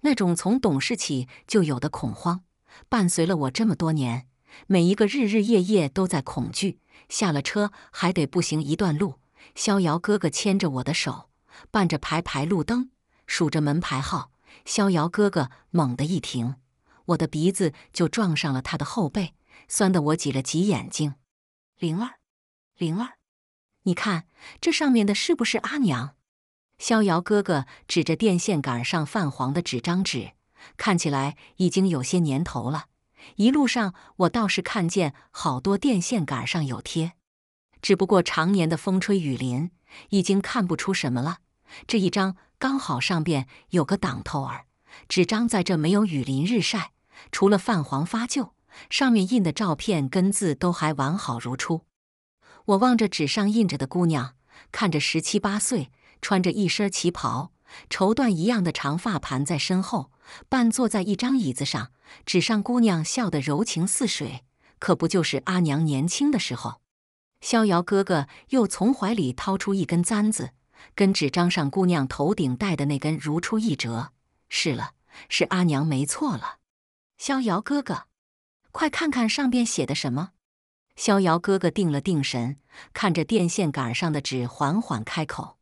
那种从懂事起就有的恐慌，伴随了我这么多年，每一个日日夜夜都在恐惧。下了车还得步行一段路，逍遥哥哥牵着我的手。伴着排排路灯，数着门牌号，逍遥哥哥猛地一停，我的鼻子就撞上了他的后背，酸得我挤了挤眼睛。灵儿，灵儿，你看这上面的是不是阿娘？逍遥哥哥指着电线杆上泛黄的纸张纸，看起来已经有些年头了。一路上我倒是看见好多电线杆上有贴，只不过常年的风吹雨淋，已经看不出什么了。这一张刚好上边有个挡头儿，纸张在这没有雨淋日晒，除了泛黄发旧，上面印的照片跟字都还完好如初。我望着纸上印着的姑娘，看着十七八岁，穿着一身旗袍，绸缎一样的长发盘在身后，半坐在一张椅子上。纸上姑娘笑得柔情似水，可不就是阿娘年轻的时候？逍遥哥哥又从怀里掏出一根簪子。跟纸张上姑娘头顶戴的那根如出一辙。是了，是阿娘没错了。逍遥哥哥，快看看上边写的什么。逍遥哥哥定了定神，看着电线杆上的纸，缓缓开口：“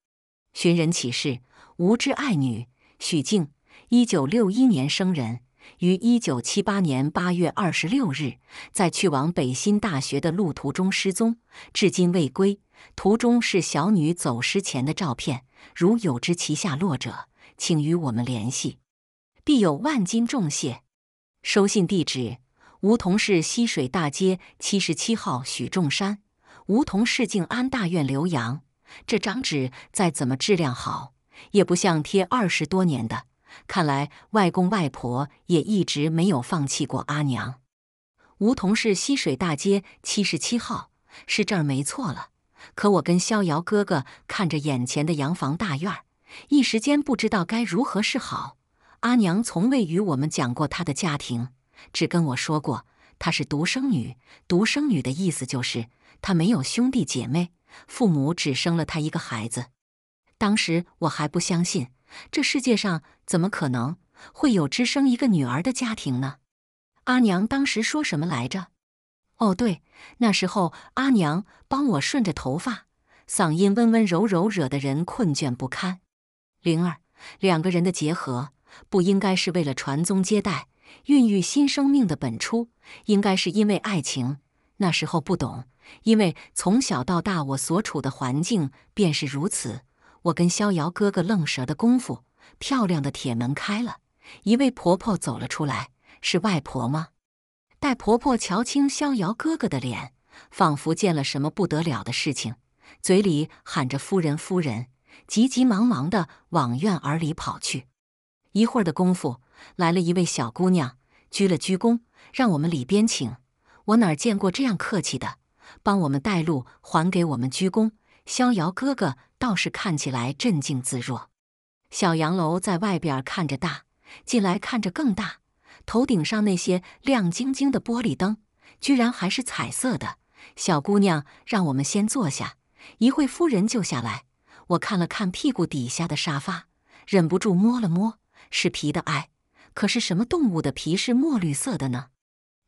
寻人启事，吾之爱女许静，一九六一年生人，于一九七八年八月二十六日在去往北新大学的路途中失踪，至今未归。”图中是小女走失前的照片，如有知其下落者，请与我们联系，必有万金重谢。收信地址：梧桐市溪水大街七十七号许仲山。梧桐市静安大院刘洋。这张纸再怎么质量好，也不像贴二十多年的。看来外公外婆也一直没有放弃过阿娘。梧桐市溪水大街七十七号，是这儿没错了。可我跟逍遥哥哥看着眼前的洋房大院，一时间不知道该如何是好。阿娘从未与我们讲过她的家庭，只跟我说过她是独生女。独生女的意思就是她没有兄弟姐妹，父母只生了她一个孩子。当时我还不相信，这世界上怎么可能会有只生一个女儿的家庭呢？阿娘当时说什么来着？哦，对，那时候阿娘帮我顺着头发，嗓音温温柔柔，惹得人困倦不堪。灵儿，两个人的结合不应该是为了传宗接代、孕育新生命的本初，应该是因为爱情。那时候不懂，因为从小到大我所处的环境便是如此。我跟逍遥哥哥愣神的功夫，漂亮的铁门开了，一位婆婆走了出来，是外婆吗？待婆婆瞧清逍遥哥哥的脸，仿佛见了什么不得了的事情，嘴里喊着“夫人，夫人”，急急忙忙的往院儿里跑去。一会儿的功夫，来了一位小姑娘，鞠了鞠躬，让我们里边请。我哪见过这样客气的，帮我们带路，还给我们鞠躬。逍遥哥哥倒是看起来镇静自若。小洋楼在外边看着大，进来看着更大。头顶上那些亮晶晶的玻璃灯，居然还是彩色的。小姑娘让我们先坐下，一会夫人就下来。我看了看屁股底下的沙发，忍不住摸了摸，是皮的，哎，可是什么动物的皮是墨绿色的呢？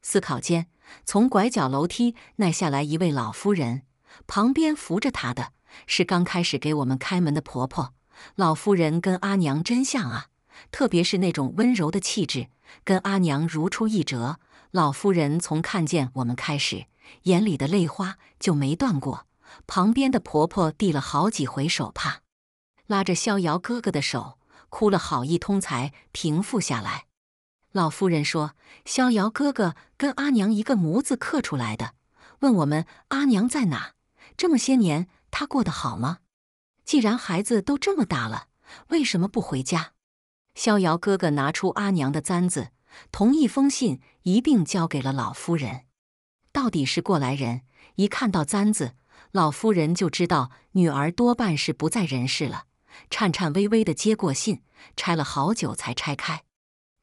思考间，从拐角楼梯那下来一位老夫人，旁边扶着她的是刚开始给我们开门的婆婆。老夫人跟阿娘真像啊，特别是那种温柔的气质。跟阿娘如出一辙，老夫人从看见我们开始，眼里的泪花就没断过。旁边的婆婆递了好几回手帕，拉着逍遥哥哥的手，哭了好一通才平复下来。老夫人说：“逍遥哥哥跟阿娘一个模子刻出来的。”问我们：“阿娘在哪？这么些年她过得好吗？既然孩子都这么大了，为什么不回家？”逍遥哥哥拿出阿娘的簪子，同一封信一并交给了老夫人。到底是过来人，一看到簪子，老夫人就知道女儿多半是不在人世了，颤颤巍巍的接过信，拆了好久才拆开。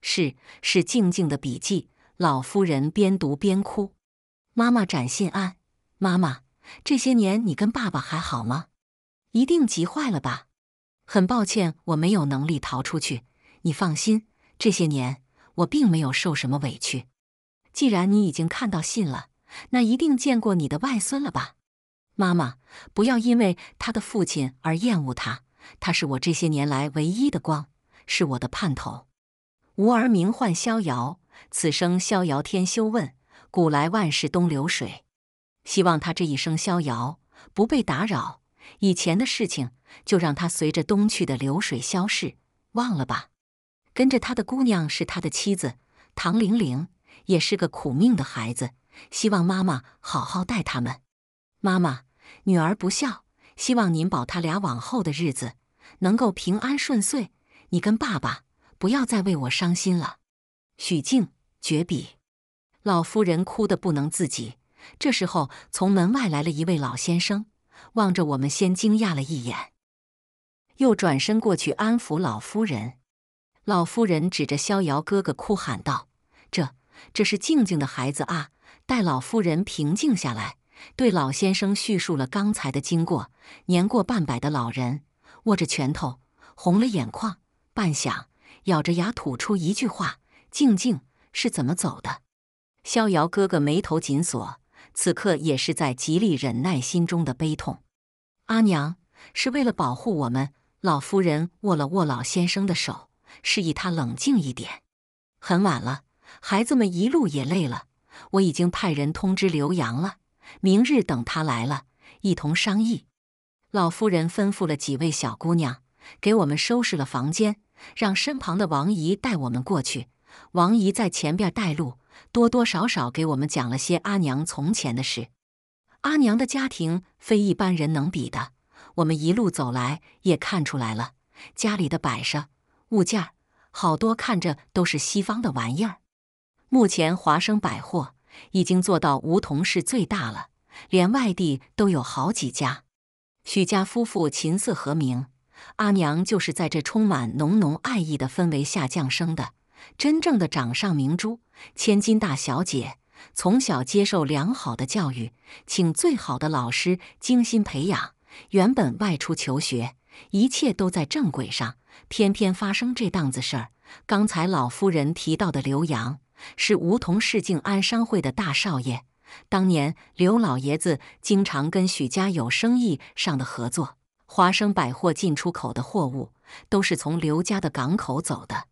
是是，静静的笔记，老夫人边读边哭：“妈妈展信安，妈妈，这些年你跟爸爸还好吗？一定急坏了吧？很抱歉，我没有能力逃出去。”你放心，这些年我并没有受什么委屈。既然你已经看到信了，那一定见过你的外孙了吧？妈妈，不要因为他的父亲而厌恶他，他是我这些年来唯一的光，是我的盼头。吾儿名唤逍遥，此生逍遥天休问，古来万事东流水。希望他这一生逍遥，不被打扰。以前的事情就让他随着东去的流水消逝，忘了吧。跟着他的姑娘是他的妻子唐玲玲，也是个苦命的孩子。希望妈妈好好待他们。妈妈，女儿不孝，希望您保他俩往后的日子能够平安顺遂。你跟爸爸不要再为我伤心了。许静，绝笔。老夫人哭得不能自己。这时候，从门外来了一位老先生，望着我们先惊讶了一眼，又转身过去安抚老夫人。老夫人指着逍遥哥哥哭喊道：“这，这是静静的孩子啊！”待老夫人平静下来，对老先生叙述了刚才的经过。年过半百的老人握着拳头，红了眼眶，半晌，咬着牙吐出一句话：“静静是怎么走的？”逍遥哥哥眉头紧锁，此刻也是在极力忍耐心中的悲痛。“阿娘是为了保护我们。”老夫人握了握老先生的手。示意他冷静一点。很晚了，孩子们一路也累了。我已经派人通知刘洋了，明日等他来了，一同商议。老夫人吩咐了几位小姑娘，给我们收拾了房间，让身旁的王姨带我们过去。王姨在前边带路，多多少少给我们讲了些阿娘从前的事。阿娘的家庭非一般人能比的，我们一路走来也看出来了，家里的摆设。物件好多，看着都是西方的玩意儿。目前华生百货已经做到梧桐市最大了，连外地都有好几家。许家夫妇琴瑟和鸣，阿娘就是在这充满浓浓爱意的氛围下降生的，真正的掌上明珠，千金大小姐。从小接受良好的教育，请最好的老师精心培养，原本外出求学，一切都在正轨上。偏偏发生这档子事儿。刚才老夫人提到的刘洋，是梧桐市静安商会的大少爷。当年刘老爷子经常跟许家有生意上的合作，华生百货进出口的货物都是从刘家的港口走的。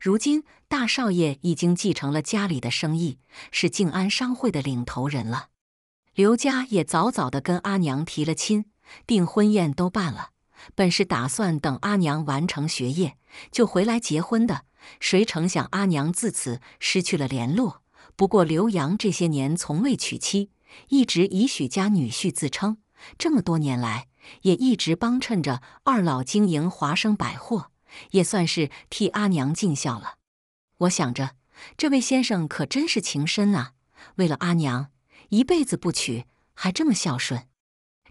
如今大少爷已经继承了家里的生意，是静安商会的领头人了。刘家也早早地跟阿娘提了亲，订婚宴都办了。本是打算等阿娘完成学业就回来结婚的，谁成想阿娘自此失去了联络。不过刘洋这些年从未娶妻，一直以许家女婿自称，这么多年来也一直帮衬着二老经营华生百货，也算是替阿娘尽孝了。我想着，这位先生可真是情深啊！为了阿娘一辈子不娶，还这么孝顺，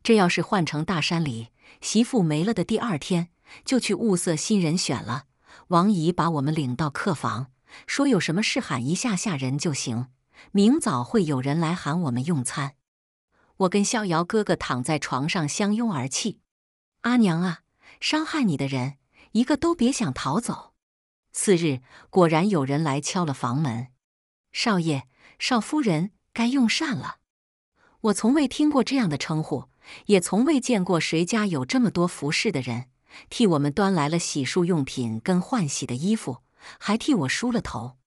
这要是换成大山里……媳妇没了的第二天，就去物色新人选了。王姨把我们领到客房，说有什么事喊一下下人就行，明早会有人来喊我们用餐。我跟逍遥哥哥躺在床上相拥而泣：“阿娘啊，伤害你的人一个都别想逃走。”次日，果然有人来敲了房门：“少爷、少夫人，该用膳了。”我从未听过这样的称呼。也从未见过谁家有这么多服侍的人，替我们端来了洗漱用品跟换洗的衣服，还替我梳了头。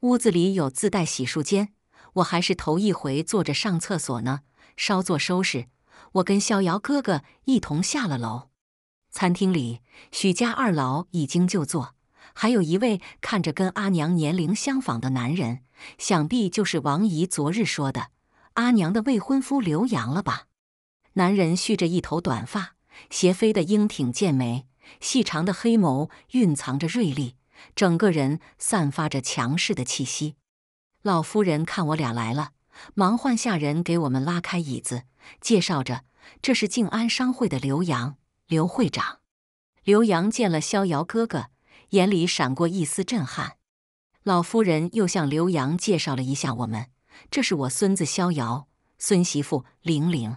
屋子里有自带洗漱间，我还是头一回坐着上厕所呢。稍作收拾，我跟逍遥哥哥一同下了楼。餐厅里，许家二老已经就座，还有一位看着跟阿娘年龄相仿的男人，想必就是王姨昨日说的阿娘的未婚夫刘洋了吧。男人蓄着一头短发，斜飞的英挺剑眉，细长的黑眸蕴藏着锐利，整个人散发着强势的气息。老夫人看我俩来了，忙唤下人给我们拉开椅子，介绍着：“这是静安商会的刘洋，刘会长。”刘洋见了逍遥哥哥，眼里闪过一丝震撼。老夫人又向刘洋介绍了一下我们：“这是我孙子逍遥，孙媳妇玲玲。”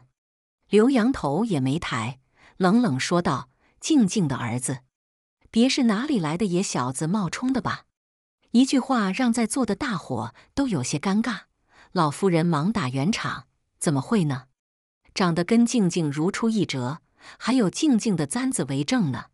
刘洋头也没抬，冷冷说道：“静静的儿子，别是哪里来的野小子冒充的吧？”一句话让在座的大伙都有些尴尬。老夫人忙打圆场：“怎么会呢？长得跟静静如出一辙，还有静静的簪子为证呢。”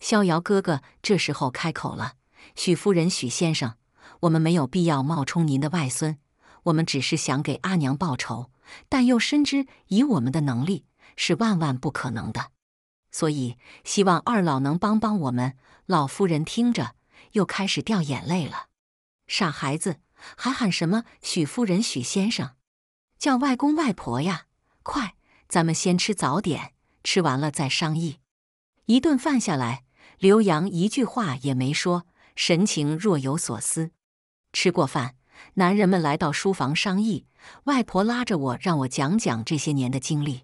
逍遥哥哥这时候开口了：“许夫人、许先生，我们没有必要冒充您的外孙，我们只是想给阿娘报仇。”但又深知以我们的能力是万万不可能的，所以希望二老能帮帮我们。老夫人听着，又开始掉眼泪了。傻孩子，还喊什么许夫人、许先生，叫外公外婆呀！快，咱们先吃早点，吃完了再商议。一顿饭下来，刘洋一句话也没说，神情若有所思。吃过饭，男人们来到书房商议。外婆拉着我，让我讲讲这些年的经历。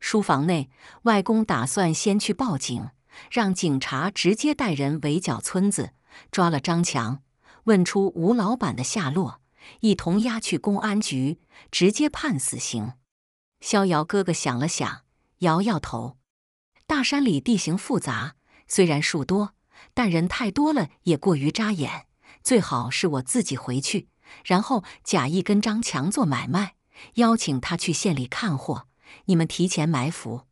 书房内，外公打算先去报警，让警察直接带人围剿村子，抓了张强，问出吴老板的下落，一同押去公安局，直接判死刑。逍遥哥哥想了想，摇摇头：“大山里地形复杂，虽然树多，但人太多了也过于扎眼。最好是我自己回去。”然后假意跟张强做买卖，邀请他去县里看货。你们提前埋伏，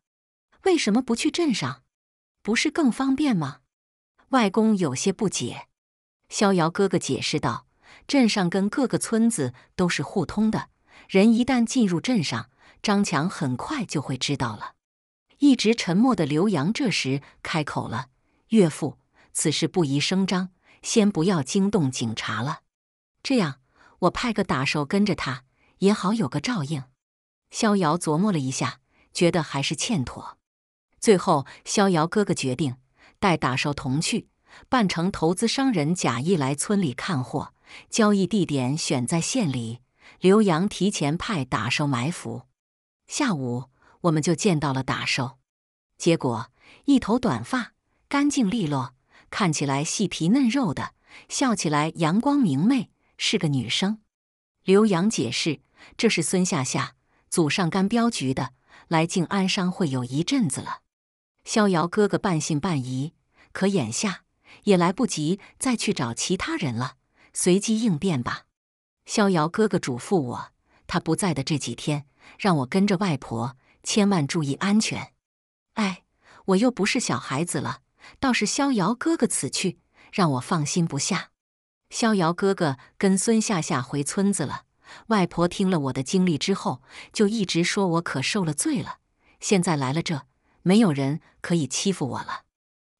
为什么不去镇上？不是更方便吗？外公有些不解。逍遥哥哥解释道：“镇上跟各个村子都是互通的，人一旦进入镇上，张强很快就会知道了。”一直沉默的刘洋这时开口了：“岳父，此事不宜声张，先不要惊动警察了。这样。”我派个打手跟着他，也好有个照应。逍遥琢磨了一下，觉得还是欠妥。最后，逍遥哥哥决定带打手同去，扮成投资商人，假意来村里看货。交易地点选在县里。刘洋提前派打手埋伏。下午，我们就见到了打手。结果，一头短发，干净利落，看起来细皮嫩肉的，笑起来阳光明媚。是个女生，刘洋解释：“这是孙夏夏，祖上干镖局的，来静安商会有一阵子了。”逍遥哥哥半信半疑，可眼下也来不及再去找其他人了，随机应变吧。逍遥哥哥嘱咐我：“他不在的这几天，让我跟着外婆，千万注意安全。”哎，我又不是小孩子了，倒是逍遥哥哥此去，让我放心不下。逍遥哥哥跟孙夏夏回村子了。外婆听了我的经历之后，就一直说我可受了罪了。现在来了这，没有人可以欺负我了。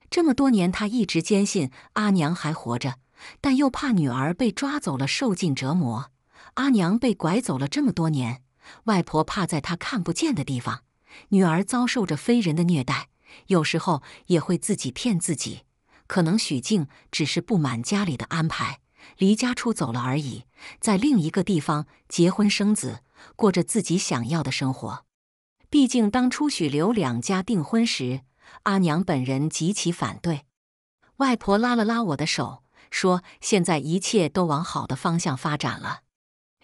这么多年，他一直坚信阿娘还活着，但又怕女儿被抓走了，受尽折磨。阿娘被拐走了这么多年，外婆怕在她看不见的地方，女儿遭受着非人的虐待，有时候也会自己骗自己。可能许静只是不满家里的安排，离家出走了而已，在另一个地方结婚生子，过着自己想要的生活。毕竟当初许刘两家订婚时，阿娘本人极其反对。外婆拉了拉我的手，说：“现在一切都往好的方向发展了。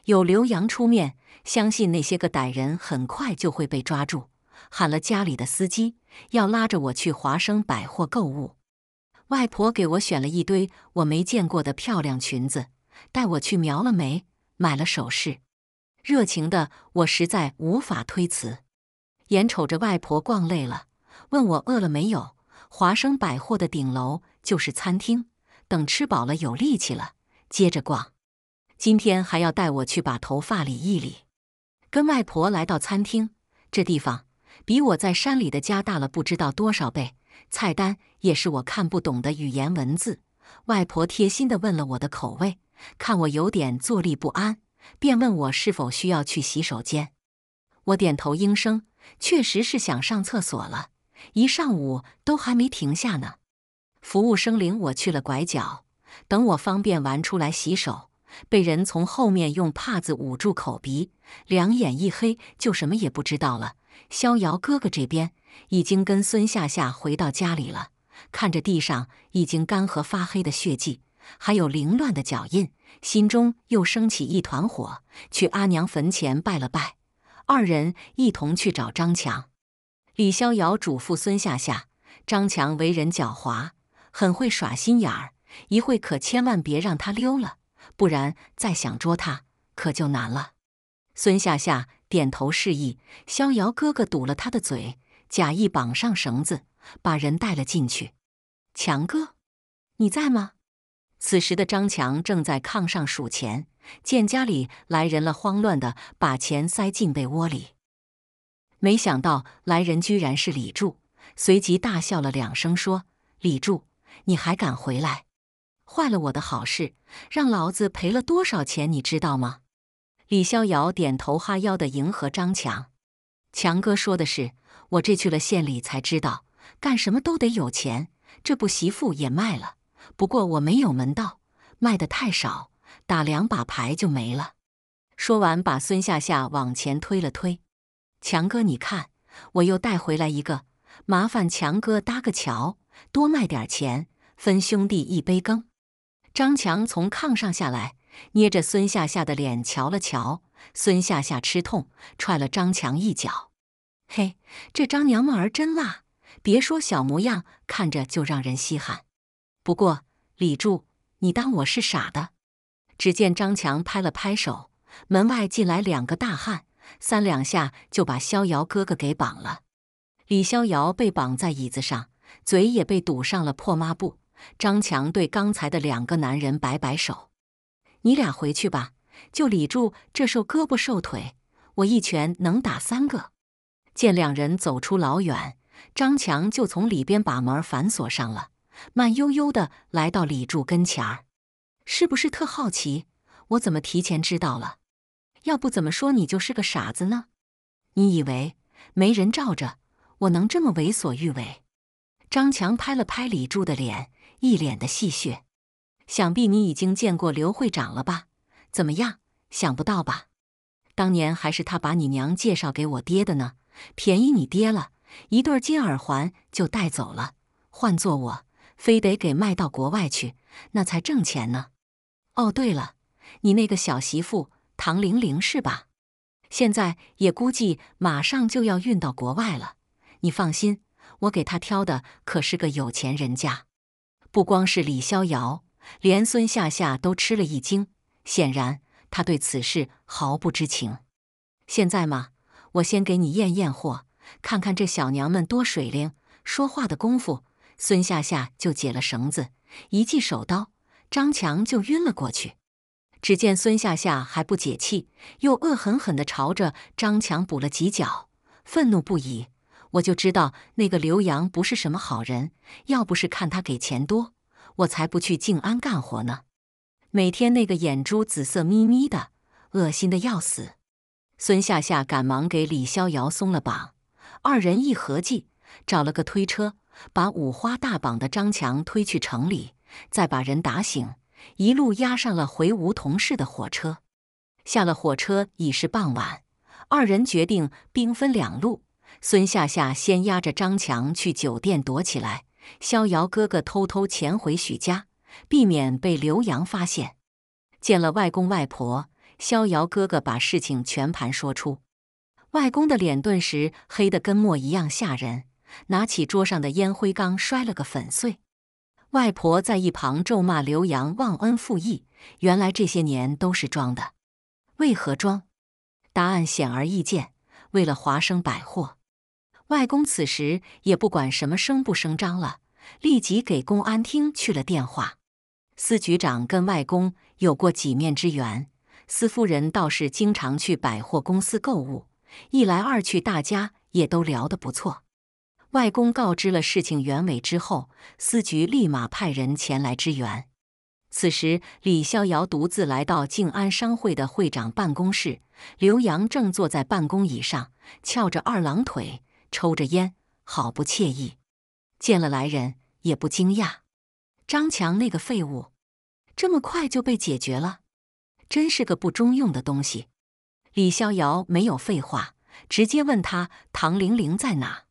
有刘洋出面，相信那些个歹人很快就会被抓住。”喊了家里的司机，要拉着我去华生百货购物。外婆给我选了一堆我没见过的漂亮裙子，带我去瞄了眉，买了首饰。热情的我实在无法推辞。眼瞅着外婆逛累了，问我饿了没有。华生百货的顶楼就是餐厅，等吃饱了有力气了，接着逛。今天还要带我去把头发理一理。跟外婆来到餐厅，这地方比我在山里的家大了不知道多少倍。菜单也是我看不懂的语言文字。外婆贴心地问了我的口味，看我有点坐立不安，便问我是否需要去洗手间。我点头应声，确实是想上厕所了，一上午都还没停下呢。服务生领我去了拐角，等我方便完出来洗手，被人从后面用帕子捂住口鼻，两眼一黑就什么也不知道了。逍遥哥哥这边。已经跟孙夏夏回到家里了，看着地上已经干涸发黑的血迹，还有凌乱的脚印，心中又升起一团火。去阿娘坟前拜了拜，二人一同去找张强。李逍遥嘱咐孙夏夏：“张强为人狡猾，很会耍心眼儿，一会可千万别让他溜了，不然再想捉他可就难了。”孙夏夏点头示意，逍遥哥哥堵了他的嘴。假意绑上绳子，把人带了进去。强哥，你在吗？此时的张强正在炕上数钱，见家里来人了，慌乱的把钱塞进被窝里。没想到来人居然是李柱，随即大笑了两声，说：“李柱，你还敢回来？坏了我的好事，让老子赔了多少钱？你知道吗？”李逍遥点头哈腰的迎合张强，强哥说的是。我这去了县里才知道，干什么都得有钱。这不，媳妇也卖了。不过我没有门道，卖的太少，打两把牌就没了。说完，把孙夏夏往前推了推。强哥，你看，我又带回来一个，麻烦强哥搭个桥，多卖点钱，分兄弟一杯羹。张强从炕上下来，捏着孙夏夏的脸瞧了瞧。孙夏夏吃痛，踹了张强一脚。嘿，这张娘们儿真辣！别说小模样，看着就让人稀罕。不过李柱，你当我是傻的？只见张强拍了拍手，门外进来两个大汉，三两下就把逍遥哥哥给绑了。李逍遥被绑在椅子上，嘴也被堵上了破抹布。张强对刚才的两个男人摆摆手：“你俩回去吧。就李柱这瘦胳膊瘦腿，我一拳能打三个。”见两人走出老远，张强就从里边把门反锁上了，慢悠悠的来到李柱跟前儿。是不是特好奇？我怎么提前知道了？要不怎么说你就是个傻子呢？你以为没人罩着，我能这么为所欲为？张强拍了拍李柱的脸，一脸的戏谑。想必你已经见过刘会长了吧？怎么样，想不到吧？当年还是他把你娘介绍给我爹的呢。便宜你爹了一对金耳环就带走了，换做我，非得给卖到国外去，那才挣钱呢。哦，对了，你那个小媳妇唐玲玲是吧？现在也估计马上就要运到国外了。你放心，我给她挑的可是个有钱人家。不光是李逍遥，连孙夏夏都吃了一惊，显然他对此事毫不知情。现在吗？我先给你验验货，看看这小娘们多水灵。说话的功夫，孙夏夏就解了绳子，一记手刀，张强就晕了过去。只见孙夏夏还不解气，又恶狠狠地朝着张强补了几脚，愤怒不已。我就知道那个刘洋不是什么好人，要不是看他给钱多，我才不去静安干活呢。每天那个眼珠子色眯眯的，恶心的要死。孙夏夏赶忙给李逍遥松了绑，二人一合计，找了个推车，把五花大绑的张强推去城里，再把人打醒，一路押上了回梧桐市的火车。下了火车已是傍晚，二人决定兵分两路：孙夏夏先押着张强去酒店躲起来，逍遥哥哥偷偷潜回许家，避免被刘洋发现。见了外公外婆。逍遥哥哥把事情全盘说出，外公的脸顿时黑得跟墨一样吓人，拿起桌上的烟灰缸摔了个粉碎。外婆在一旁咒骂刘洋忘恩负义，原来这些年都是装的，为何装？答案显而易见，为了华生百货。外公此时也不管什么声不声张了，立即给公安厅去了电话。司局长跟外公有过几面之缘。司夫人倒是经常去百货公司购物，一来二去，大家也都聊得不错。外公告知了事情原委之后，司局立马派人前来支援。此时，李逍遥独自来到静安商会的会长办公室，刘洋正坐在办公椅上，翘着二郎腿，抽着烟，好不惬意。见了来人，也不惊讶。张强那个废物，这么快就被解决了。真是个不中用的东西！李逍遥没有废话，直接问他唐玲玲在哪。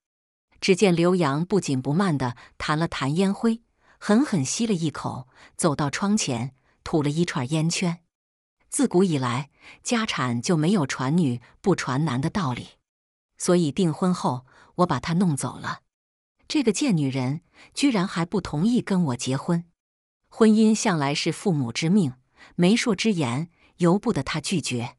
只见刘洋不紧不慢的弹了弹烟灰，狠狠吸了一口，走到窗前吐了一串烟圈。自古以来，家产就没有传女不传男的道理，所以订婚后我把她弄走了。这个贱女人居然还不同意跟我结婚。婚姻向来是父母之命。媒妁之言，由不得他拒绝。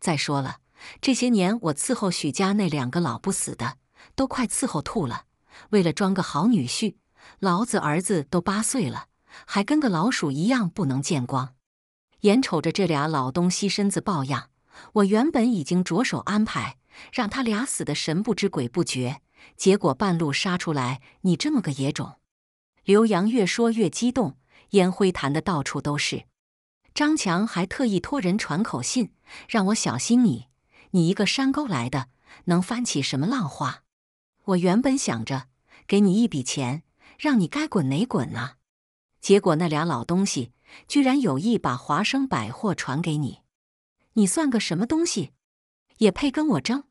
再说了，这些年我伺候许家那两个老不死的，都快伺候吐了。为了装个好女婿，老子儿子都八岁了，还跟个老鼠一样不能见光。眼瞅着这俩老东西身子抱恙，我原本已经着手安排，让他俩死的神不知鬼不觉。结果半路杀出来你这么个野种！刘洋越说越激动，烟灰弹的到处都是。张强还特意托人传口信，让我小心你。你一个山沟来的，能翻起什么浪花？我原本想着给你一笔钱，让你该滚哪滚呢？结果那俩老东西居然有意把华生百货传给你，你算个什么东西，也配跟我争？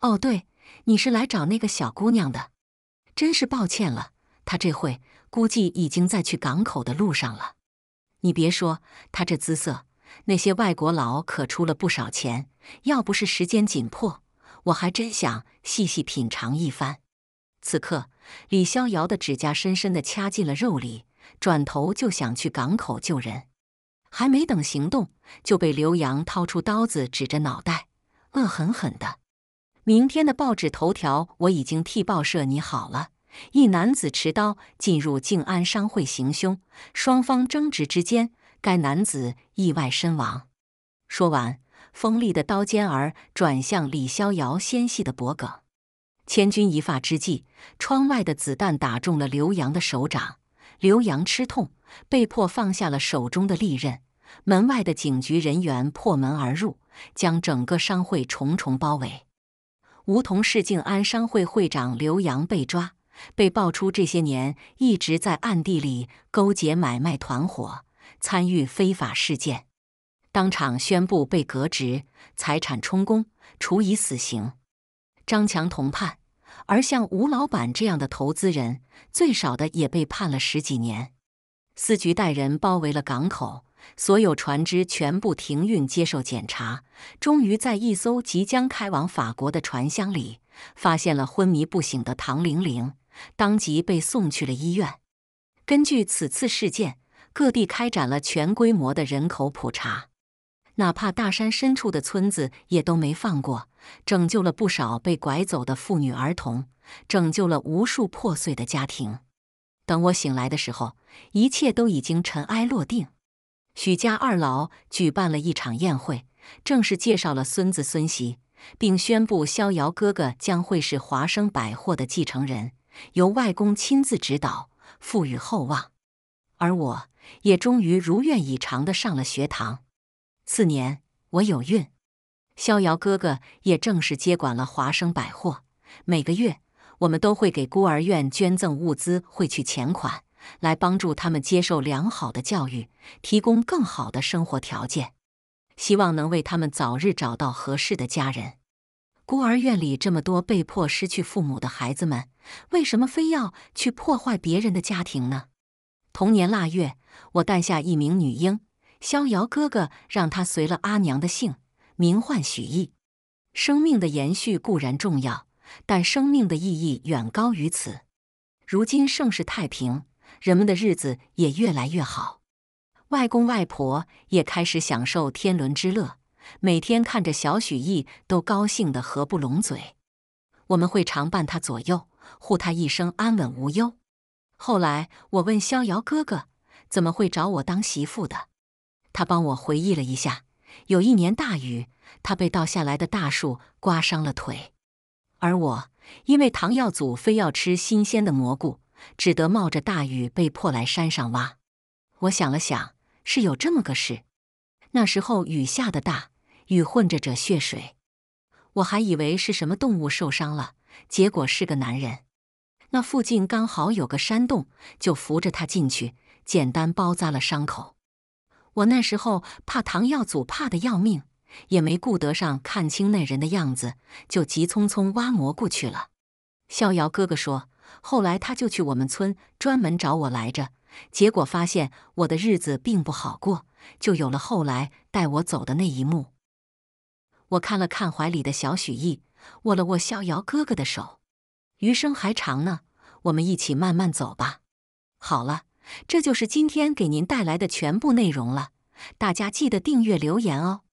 哦，对，你是来找那个小姑娘的，真是抱歉了，她这会估计已经在去港口的路上了。你别说，她这姿色，那些外国佬可出了不少钱。要不是时间紧迫，我还真想细细品尝一番。此刻，李逍遥的指甲深深的掐进了肉里，转头就想去港口救人，还没等行动，就被刘洋掏出刀子指着脑袋，恶狠狠的：“明天的报纸头条我已经替报社拟好了。”一男子持刀进入静安商会行凶，双方争执之间，该男子意外身亡。说完，锋利的刀尖儿转向李逍遥纤细的脖颈。千钧一发之际，窗外的子弹打中了刘洋的手掌，刘洋吃痛，被迫放下了手中的利刃。门外的警局人员破门而入，将整个商会重重包围。梧桐市静安商会会长刘洋被抓。被爆出这些年一直在暗地里勾结买卖团伙，参与非法事件，当场宣布被革职、财产充公、处以死刑。张强同判，而像吴老板这样的投资人，最少的也被判了十几年。四局带人包围了港口，所有船只全部停运接受检查。终于在一艘即将开往法国的船箱里，发现了昏迷不醒的唐玲玲。当即被送去了医院。根据此次事件，各地开展了全规模的人口普查，哪怕大山深处的村子也都没放过，拯救了不少被拐走的妇女儿童，拯救了无数破碎的家庭。等我醒来的时候，一切都已经尘埃落定。许家二老举办了一场宴会，正式介绍了孙子孙媳，并宣布逍遥哥哥将会是华生百货的继承人。由外公亲自指导，赋予厚望，而我也终于如愿以偿的上了学堂。次年，我有孕，逍遥哥哥也正式接管了华生百货。每个月，我们都会给孤儿院捐赠物资、汇去钱款，来帮助他们接受良好的教育，提供更好的生活条件，希望能为他们早日找到合适的家人。孤儿院里这么多被迫失去父母的孩子们，为什么非要去破坏别人的家庭呢？同年腊月，我诞下一名女婴，逍遥哥哥让她随了阿娘的姓，名唤许逸。生命的延续固然重要，但生命的意义远高于此。如今盛世太平，人们的日子也越来越好，外公外婆也开始享受天伦之乐。每天看着小许毅，都高兴得合不拢嘴。我们会常伴他左右，护他一生安稳无忧。后来我问逍遥哥哥，怎么会找我当媳妇的？他帮我回忆了一下，有一年大雨，他被倒下来的大树刮伤了腿，而我因为唐耀祖非要吃新鲜的蘑菇，只得冒着大雨被迫来山上挖。我想了想，是有这么个事。那时候雨下的大。与混着者血水，我还以为是什么动物受伤了，结果是个男人。那附近刚好有个山洞，就扶着他进去，简单包扎了伤口。我那时候怕唐耀祖，怕的要命，也没顾得上看清那人的样子，就急匆匆挖蘑菇去了。逍遥哥哥说，后来他就去我们村专门找我来着，结果发现我的日子并不好过，就有了后来带我走的那一幕。我看了看怀里的小许逸，握了握逍遥哥哥的手。余生还长呢，我们一起慢慢走吧。好了，这就是今天给您带来的全部内容了，大家记得订阅留言哦。